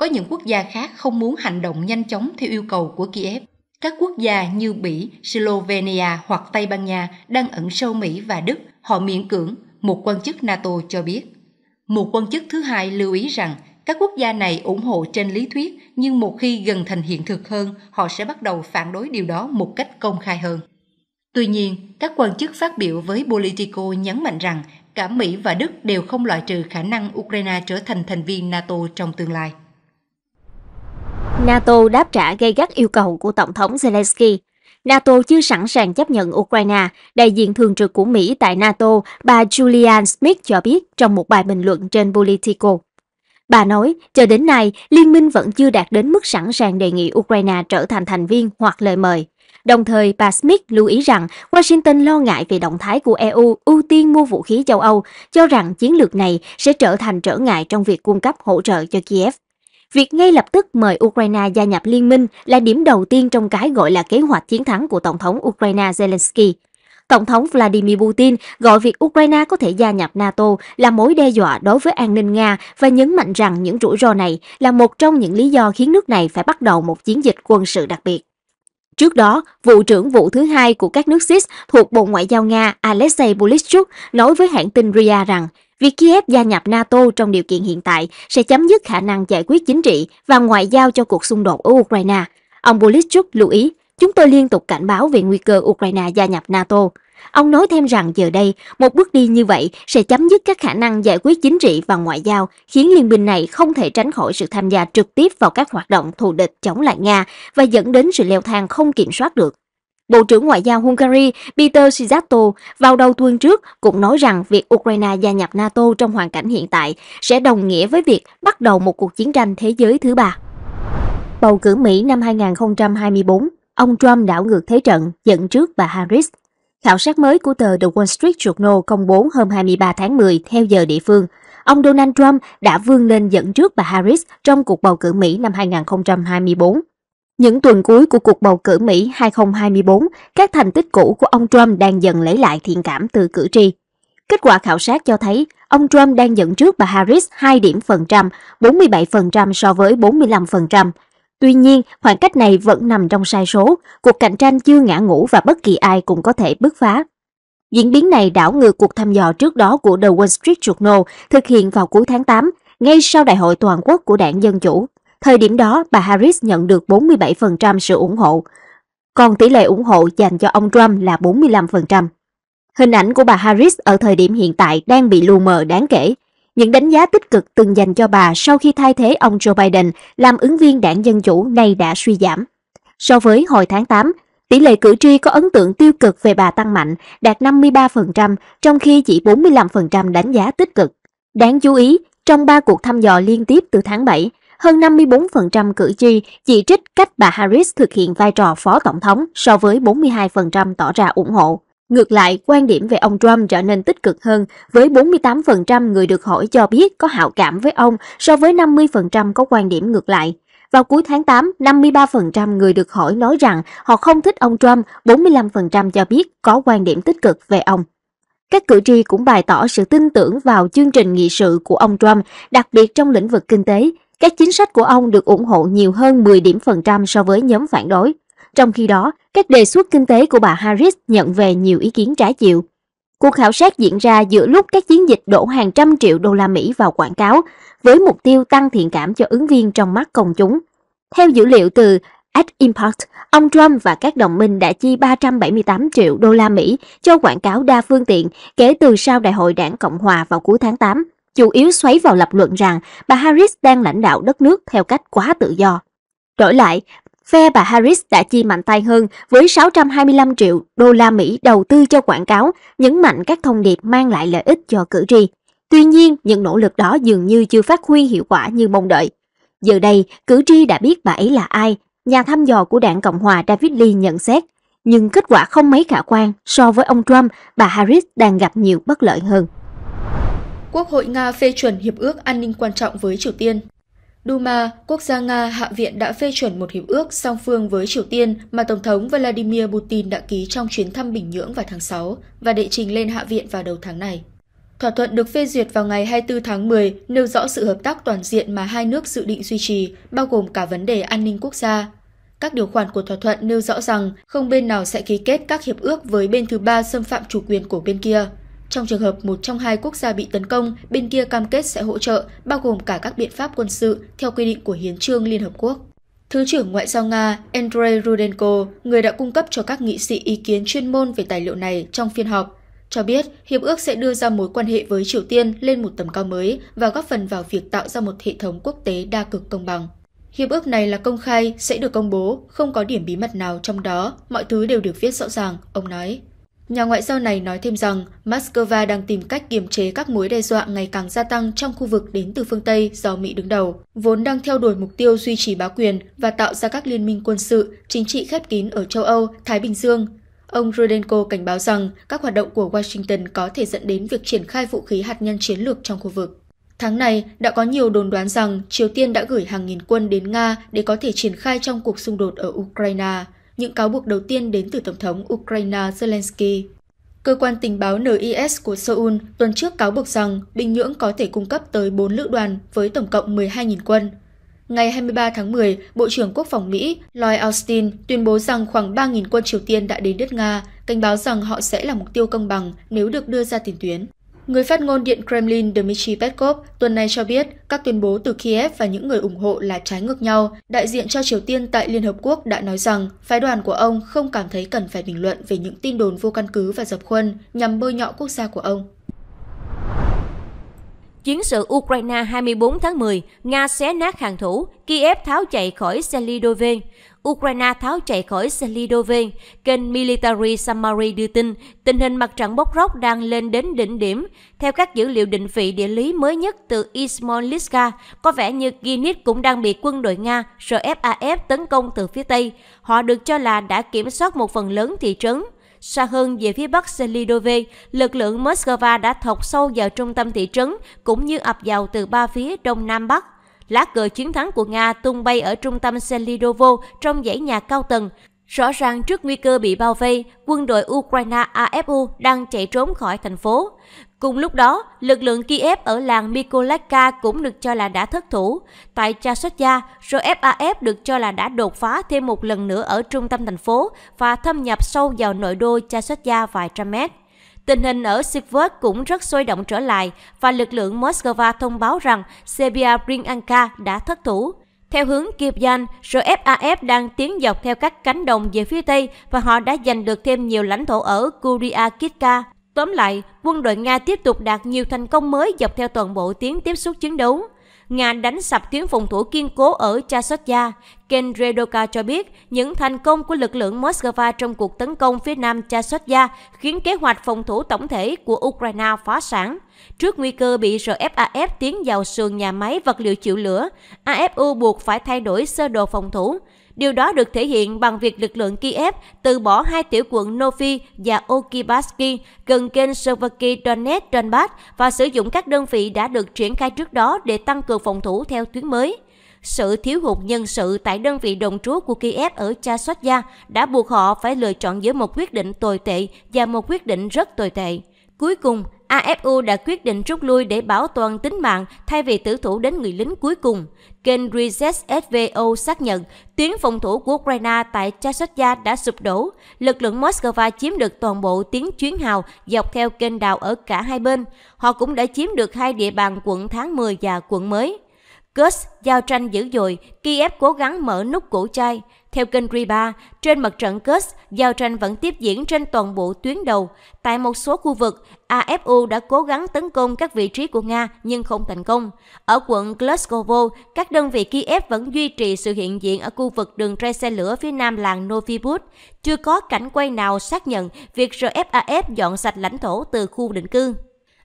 Có những quốc gia khác không muốn hành động nhanh chóng theo yêu cầu của Kiev. Các quốc gia như Bỉ, Slovenia hoặc Tây Ban Nha đang ẩn sâu Mỹ và Đức, họ miễn cưỡng, một quan chức NATO cho biết. Một quan chức thứ hai lưu ý rằng các quốc gia này ủng hộ trên lý thuyết nhưng một khi gần thành hiện thực hơn, họ sẽ bắt đầu phản đối điều đó một cách công khai hơn. Tuy nhiên, các quan chức phát biểu với Politico nhấn mạnh rằng cả Mỹ và Đức đều không loại trừ khả năng Ukraine trở thành thành viên NATO trong tương lai. NATO đáp trả gây gắt yêu cầu của Tổng thống Zelensky. NATO chưa sẵn sàng chấp nhận Ukraine, đại diện thường trực của Mỹ tại NATO, bà Julian Smith cho biết trong một bài bình luận trên Politico. Bà nói, cho đến nay, liên minh vẫn chưa đạt đến mức sẵn sàng đề nghị Ukraine trở thành thành viên hoặc lời mời. Đồng thời, bà Smith lưu ý rằng Washington lo ngại về động thái của EU ưu tiên mua vũ khí châu Âu, cho rằng chiến lược này sẽ trở thành trở ngại trong việc cung cấp hỗ trợ cho Kiev. Việc ngay lập tức mời Ukraine gia nhập liên minh là điểm đầu tiên trong cái gọi là kế hoạch chiến thắng của Tổng thống Ukraine Zelensky. Tổng thống Vladimir Putin gọi việc Ukraine có thể gia nhập NATO là mối đe dọa đối với an ninh Nga và nhấn mạnh rằng những rủi ro này là một trong những lý do khiến nước này phải bắt đầu một chiến dịch quân sự đặc biệt. Trước đó, vụ trưởng vụ thứ hai của các nước SIS thuộc Bộ Ngoại giao Nga Alexei Polishchuk nói với hãng tin RIA rằng Việc Kiev gia nhập NATO trong điều kiện hiện tại sẽ chấm dứt khả năng giải quyết chính trị và ngoại giao cho cuộc xung đột ở Ukraine. Ông Bolichuk lưu ý, chúng tôi liên tục cảnh báo về nguy cơ Ukraine gia nhập NATO. Ông nói thêm rằng giờ đây, một bước đi như vậy sẽ chấm dứt các khả năng giải quyết chính trị và ngoại giao, khiến liên minh này không thể tránh khỏi sự tham gia trực tiếp vào các hoạt động thù địch chống lại Nga và dẫn đến sự leo thang không kiểm soát được Bộ trưởng Ngoại giao Hungary Peter Szijjarto vào đầu tuần trước cũng nói rằng việc Ukraine gia nhập NATO trong hoàn cảnh hiện tại sẽ đồng nghĩa với việc bắt đầu một cuộc chiến tranh thế giới thứ ba. Bầu cử Mỹ năm 2024, ông Trump đảo ngược thế trận, dẫn trước bà Harris. Khảo sát mới của tờ The Wall Street Journal công bố hôm 23 tháng 10 theo giờ địa phương, ông Donald Trump đã vươn lên dẫn trước bà Harris trong cuộc bầu cử Mỹ năm 2024 những tuần cuối của cuộc bầu cử Mỹ 2024, các thành tích cũ của ông Trump đang dần lấy lại thiện cảm từ cử tri. Kết quả khảo sát cho thấy, ông Trump đang dẫn trước bà Harris 2 điểm phần trăm, 47% so với 45%. Tuy nhiên, khoảng cách này vẫn nằm trong sai số, cuộc cạnh tranh chưa ngã ngũ và bất kỳ ai cũng có thể bứt phá. Diễn biến này đảo ngược cuộc thăm dò trước đó của The Wall Street Journal thực hiện vào cuối tháng 8, ngay sau đại hội toàn quốc của đảng Dân Chủ Thời điểm đó, bà Harris nhận được 47% sự ủng hộ, còn tỷ lệ ủng hộ dành cho ông Trump là 45%. Hình ảnh của bà Harris ở thời điểm hiện tại đang bị lù mờ đáng kể. Những đánh giá tích cực từng dành cho bà sau khi thay thế ông Joe Biden làm ứng viên đảng Dân Chủ nay đã suy giảm. So với hồi tháng 8, tỷ lệ cử tri có ấn tượng tiêu cực về bà tăng mạnh, đạt 53%, trong khi chỉ 45% đánh giá tích cực. Đáng chú ý, trong 3 cuộc thăm dò liên tiếp từ tháng 7, hơn 54% cử tri chỉ trích cách bà Harris thực hiện vai trò phó tổng thống so với 42% tỏ ra ủng hộ. Ngược lại, quan điểm về ông Trump trở nên tích cực hơn, với 48% người được hỏi cho biết có hảo cảm với ông so với 50% có quan điểm ngược lại. Vào cuối tháng 8, 53% người được hỏi nói rằng họ không thích ông Trump, 45% cho biết có quan điểm tích cực về ông. Các cử tri cũng bày tỏ sự tin tưởng vào chương trình nghị sự của ông Trump, đặc biệt trong lĩnh vực kinh tế, các chính sách của ông được ủng hộ nhiều hơn 10 điểm phần trăm so với nhóm phản đối. Trong khi đó, các đề xuất kinh tế của bà Harris nhận về nhiều ý kiến trái chiều. Cuộc khảo sát diễn ra giữa lúc các chiến dịch đổ hàng trăm triệu đô la Mỹ vào quảng cáo với mục tiêu tăng thiện cảm cho ứng viên trong mắt công chúng. Theo dữ liệu từ Ad Impact, ông Trump và các đồng minh đã chi 378 triệu đô la Mỹ cho quảng cáo đa phương tiện kể từ sau Đại hội đảng Cộng Hòa vào cuối tháng 8 chủ yếu xoáy vào lập luận rằng bà Harris đang lãnh đạo đất nước theo cách quá tự do. Đổi lại, phe bà Harris đã chi mạnh tay hơn với 625 triệu đô la Mỹ đầu tư cho quảng cáo, nhấn mạnh các thông điệp mang lại lợi ích cho cử tri. Tuy nhiên, những nỗ lực đó dường như chưa phát huy hiệu quả như mong đợi. Giờ đây, cử tri đã biết bà ấy là ai, nhà thăm dò của đảng Cộng hòa David Lee nhận xét, nhưng kết quả không mấy khả quan so với ông Trump, bà Harris đang gặp nhiều bất lợi hơn. Quốc hội Nga phê chuẩn hiệp ước an ninh quan trọng với Triều Tiên. Duma, quốc gia Nga Hạ viện đã phê chuẩn một hiệp ước song phương với Triều Tiên mà Tổng thống Vladimir Putin đã ký trong chuyến thăm Bình Nhưỡng vào tháng 6 và đệ trình lên Hạ viện vào đầu tháng này. Thỏa thuận được phê duyệt vào ngày 24 tháng 10 nêu rõ sự hợp tác toàn diện mà hai nước dự định duy trì, bao gồm cả vấn đề an ninh quốc gia. Các điều khoản của thỏa thuận nêu rõ rằng không bên nào sẽ ký kết các hiệp ước với bên thứ ba xâm phạm chủ quyền của bên kia. Trong trường hợp một trong hai quốc gia bị tấn công, bên kia cam kết sẽ hỗ trợ, bao gồm cả các biện pháp quân sự theo quy định của Hiến trương Liên Hợp Quốc. Thứ trưởng Ngoại giao Nga Andrei Rudenko, người đã cung cấp cho các nghị sĩ ý kiến chuyên môn về tài liệu này trong phiên họp, cho biết hiệp ước sẽ đưa ra mối quan hệ với Triều Tiên lên một tầm cao mới và góp phần vào việc tạo ra một hệ thống quốc tế đa cực công bằng. Hiệp ước này là công khai, sẽ được công bố, không có điểm bí mật nào trong đó, mọi thứ đều được viết rõ ràng, ông nói. Nhà ngoại giao này nói thêm rằng Moscow đang tìm cách kiềm chế các mối đe dọa ngày càng gia tăng trong khu vực đến từ phương Tây do Mỹ đứng đầu, vốn đang theo đuổi mục tiêu duy trì bá quyền và tạo ra các liên minh quân sự, chính trị khép kín ở châu Âu, Thái Bình Dương. Ông Rudenko cảnh báo rằng các hoạt động của Washington có thể dẫn đến việc triển khai vũ khí hạt nhân chiến lược trong khu vực. Tháng này, đã có nhiều đồn đoán rằng Triều Tiên đã gửi hàng nghìn quân đến Nga để có thể triển khai trong cuộc xung đột ở Ukraine những cáo buộc đầu tiên đến từ Tổng thống Ukraine Zelensky. Cơ quan tình báo NIS của Seoul tuần trước cáo buộc rằng Bình Nhưỡng có thể cung cấp tới 4 lữ đoàn với tổng cộng 12.000 quân. Ngày 23 tháng 10, Bộ trưởng Quốc phòng Mỹ Lloyd Austin tuyên bố rằng khoảng 3.000 quân Triều Tiên đã đến đất Nga, cảnh báo rằng họ sẽ là mục tiêu công bằng nếu được đưa ra tiền tuyến. Người phát ngôn Điện Kremlin Dmitry Peskov tuần này cho biết các tuyên bố từ Kiev và những người ủng hộ là trái ngược nhau. Đại diện cho Triều Tiên tại Liên Hợp Quốc đã nói rằng phái đoàn của ông không cảm thấy cần phải bình luận về những tin đồn vô căn cứ và dập khuôn nhằm bôi nhọ quốc gia của ông. Chiến sự Ukraine 24 tháng 10, Nga xé nát hàng thủ, Kiev tháo chạy khỏi Selidove. Ukraine tháo chạy khỏi Selidove, kênh Military Summary đưa tin tình hình mặt trận bốc rốc đang lên đến đỉnh điểm. Theo các dữ liệu định vị địa lý mới nhất từ Ismolitska, có vẻ như Ginit cũng đang bị quân đội Nga RFAF tấn công từ phía Tây. Họ được cho là đã kiểm soát một phần lớn thị trấn. Xa hơn về phía bắc Selidove, lực lượng Moscow đã thọc sâu vào trung tâm thị trấn cũng như ập vào từ ba phía đông nam bắc. Lá cờ chiến thắng của Nga tung bay ở trung tâm Selidovo trong dãy nhà cao tầng, Rõ ràng trước nguy cơ bị bao vây, quân đội Ukraine AFU đang chạy trốn khỏi thành phố. Cùng lúc đó, lực lượng Kiev ở làng Mykolaiv cũng được cho là đã thất thủ. Tại Chasotya, RFAF được cho là đã đột phá thêm một lần nữa ở trung tâm thành phố và thâm nhập sâu vào nội đô Chasotya vài trăm mét. Tình hình ở Sivert cũng rất sôi động trở lại và lực lượng Moscow thông báo rằng Serbia Brinanka đã thất thủ. Theo hướng Kyrgyz, RFAF đang tiến dọc theo các cánh đồng về phía Tây và họ đã giành được thêm nhiều lãnh thổ ở Kuryakitka. Tóm lại, quân đội Nga tiếp tục đạt nhiều thành công mới dọc theo toàn bộ tuyến tiếp xúc chiến đấu. Nga đánh sập tuyến phòng thủ kiên cố ở Chasotya. Ken Redoka cho biết những thành công của lực lượng Moscow trong cuộc tấn công phía nam Chasotya khiến kế hoạch phòng thủ tổng thể của Ukraine phá sản. Trước nguy cơ bị RFAF tiến vào sườn nhà máy vật liệu chịu lửa, AFU buộc phải thay đổi sơ đồ phòng thủ. Điều đó được thể hiện bằng việc lực lượng Kiev từ bỏ hai tiểu quận Novi và Okibaski gần kênh Slovakia Donetsk Donbass và sử dụng các đơn vị đã được triển khai trước đó để tăng cường phòng thủ theo tuyến mới. Sự thiếu hụt nhân sự tại đơn vị đồng trú của Kiev ở Chasotya đã buộc họ phải lựa chọn giữa một quyết định tồi tệ và một quyết định rất tồi tệ. Cuối cùng, AFU đã quyết định rút lui để bảo toàn tính mạng thay vì tử thủ đến người lính cuối cùng. Kênh RZSVO xác nhận tuyến phòng thủ của Ukraine tại Chasovia đã sụp đổ. Lực lượng Moscow chiếm được toàn bộ tuyến chuyến hào dọc theo kênh đào ở cả hai bên. Họ cũng đã chiếm được hai địa bàn quận tháng 10 và quận mới. Kursk giao tranh dữ dội, Kiev cố gắng mở nút cổ chai. Theo kênh Riba, trên mặt trận Kurs, giao tranh vẫn tiếp diễn trên toàn bộ tuyến đầu. Tại một số khu vực, AFU đã cố gắng tấn công các vị trí của Nga nhưng không thành công. Ở quận Glasgow, các đơn vị Kiev vẫn duy trì sự hiện diện ở khu vực đường ray xe lửa phía nam làng Novibut. Chưa có cảnh quay nào xác nhận việc RFAF dọn sạch lãnh thổ từ khu định cư.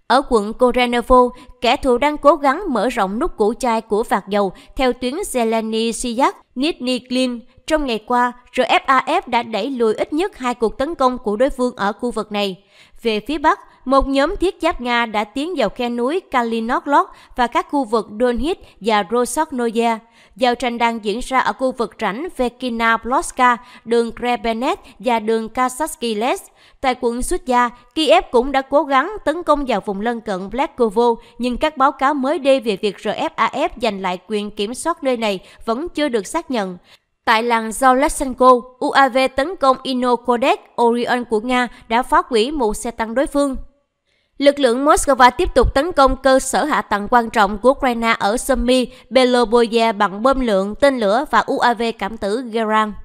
Ở quận Korenovo, kẻ thù đang cố gắng mở rộng nút củ chai của vạt dầu theo tuyến Zeleny Siyak, Nizhny Klin. Trong ngày qua, RFAF đã đẩy lùi ít nhất hai cuộc tấn công của đối phương ở khu vực này. Về phía Bắc, một nhóm thiết giáp Nga đã tiến vào khe núi Kaliningrad và các khu vực Donetsk và Rosoknoye. Giao tranh đang diễn ra ở khu vực rảnh Vekina Ploska, đường Krebenet và đường Kasaskiles. Tại quận Sutya, Kiev cũng đã cố gắng tấn công vào vùng lân cận Blakovo, nhưng các báo cáo mới đây về việc RFAF giành lại quyền kiểm soát nơi này vẫn chưa được xác nhận. Tại làng Zoleshenko, UAV tấn công Inokodex Orion của Nga đã phá hủy một xe tăng đối phương. Lực lượng Moscow tiếp tục tấn công cơ sở hạ tầng quan trọng của Ukraine ở Sumy, Beloboye bằng bơm lượng, tên lửa và UAV cảm tử Gerang.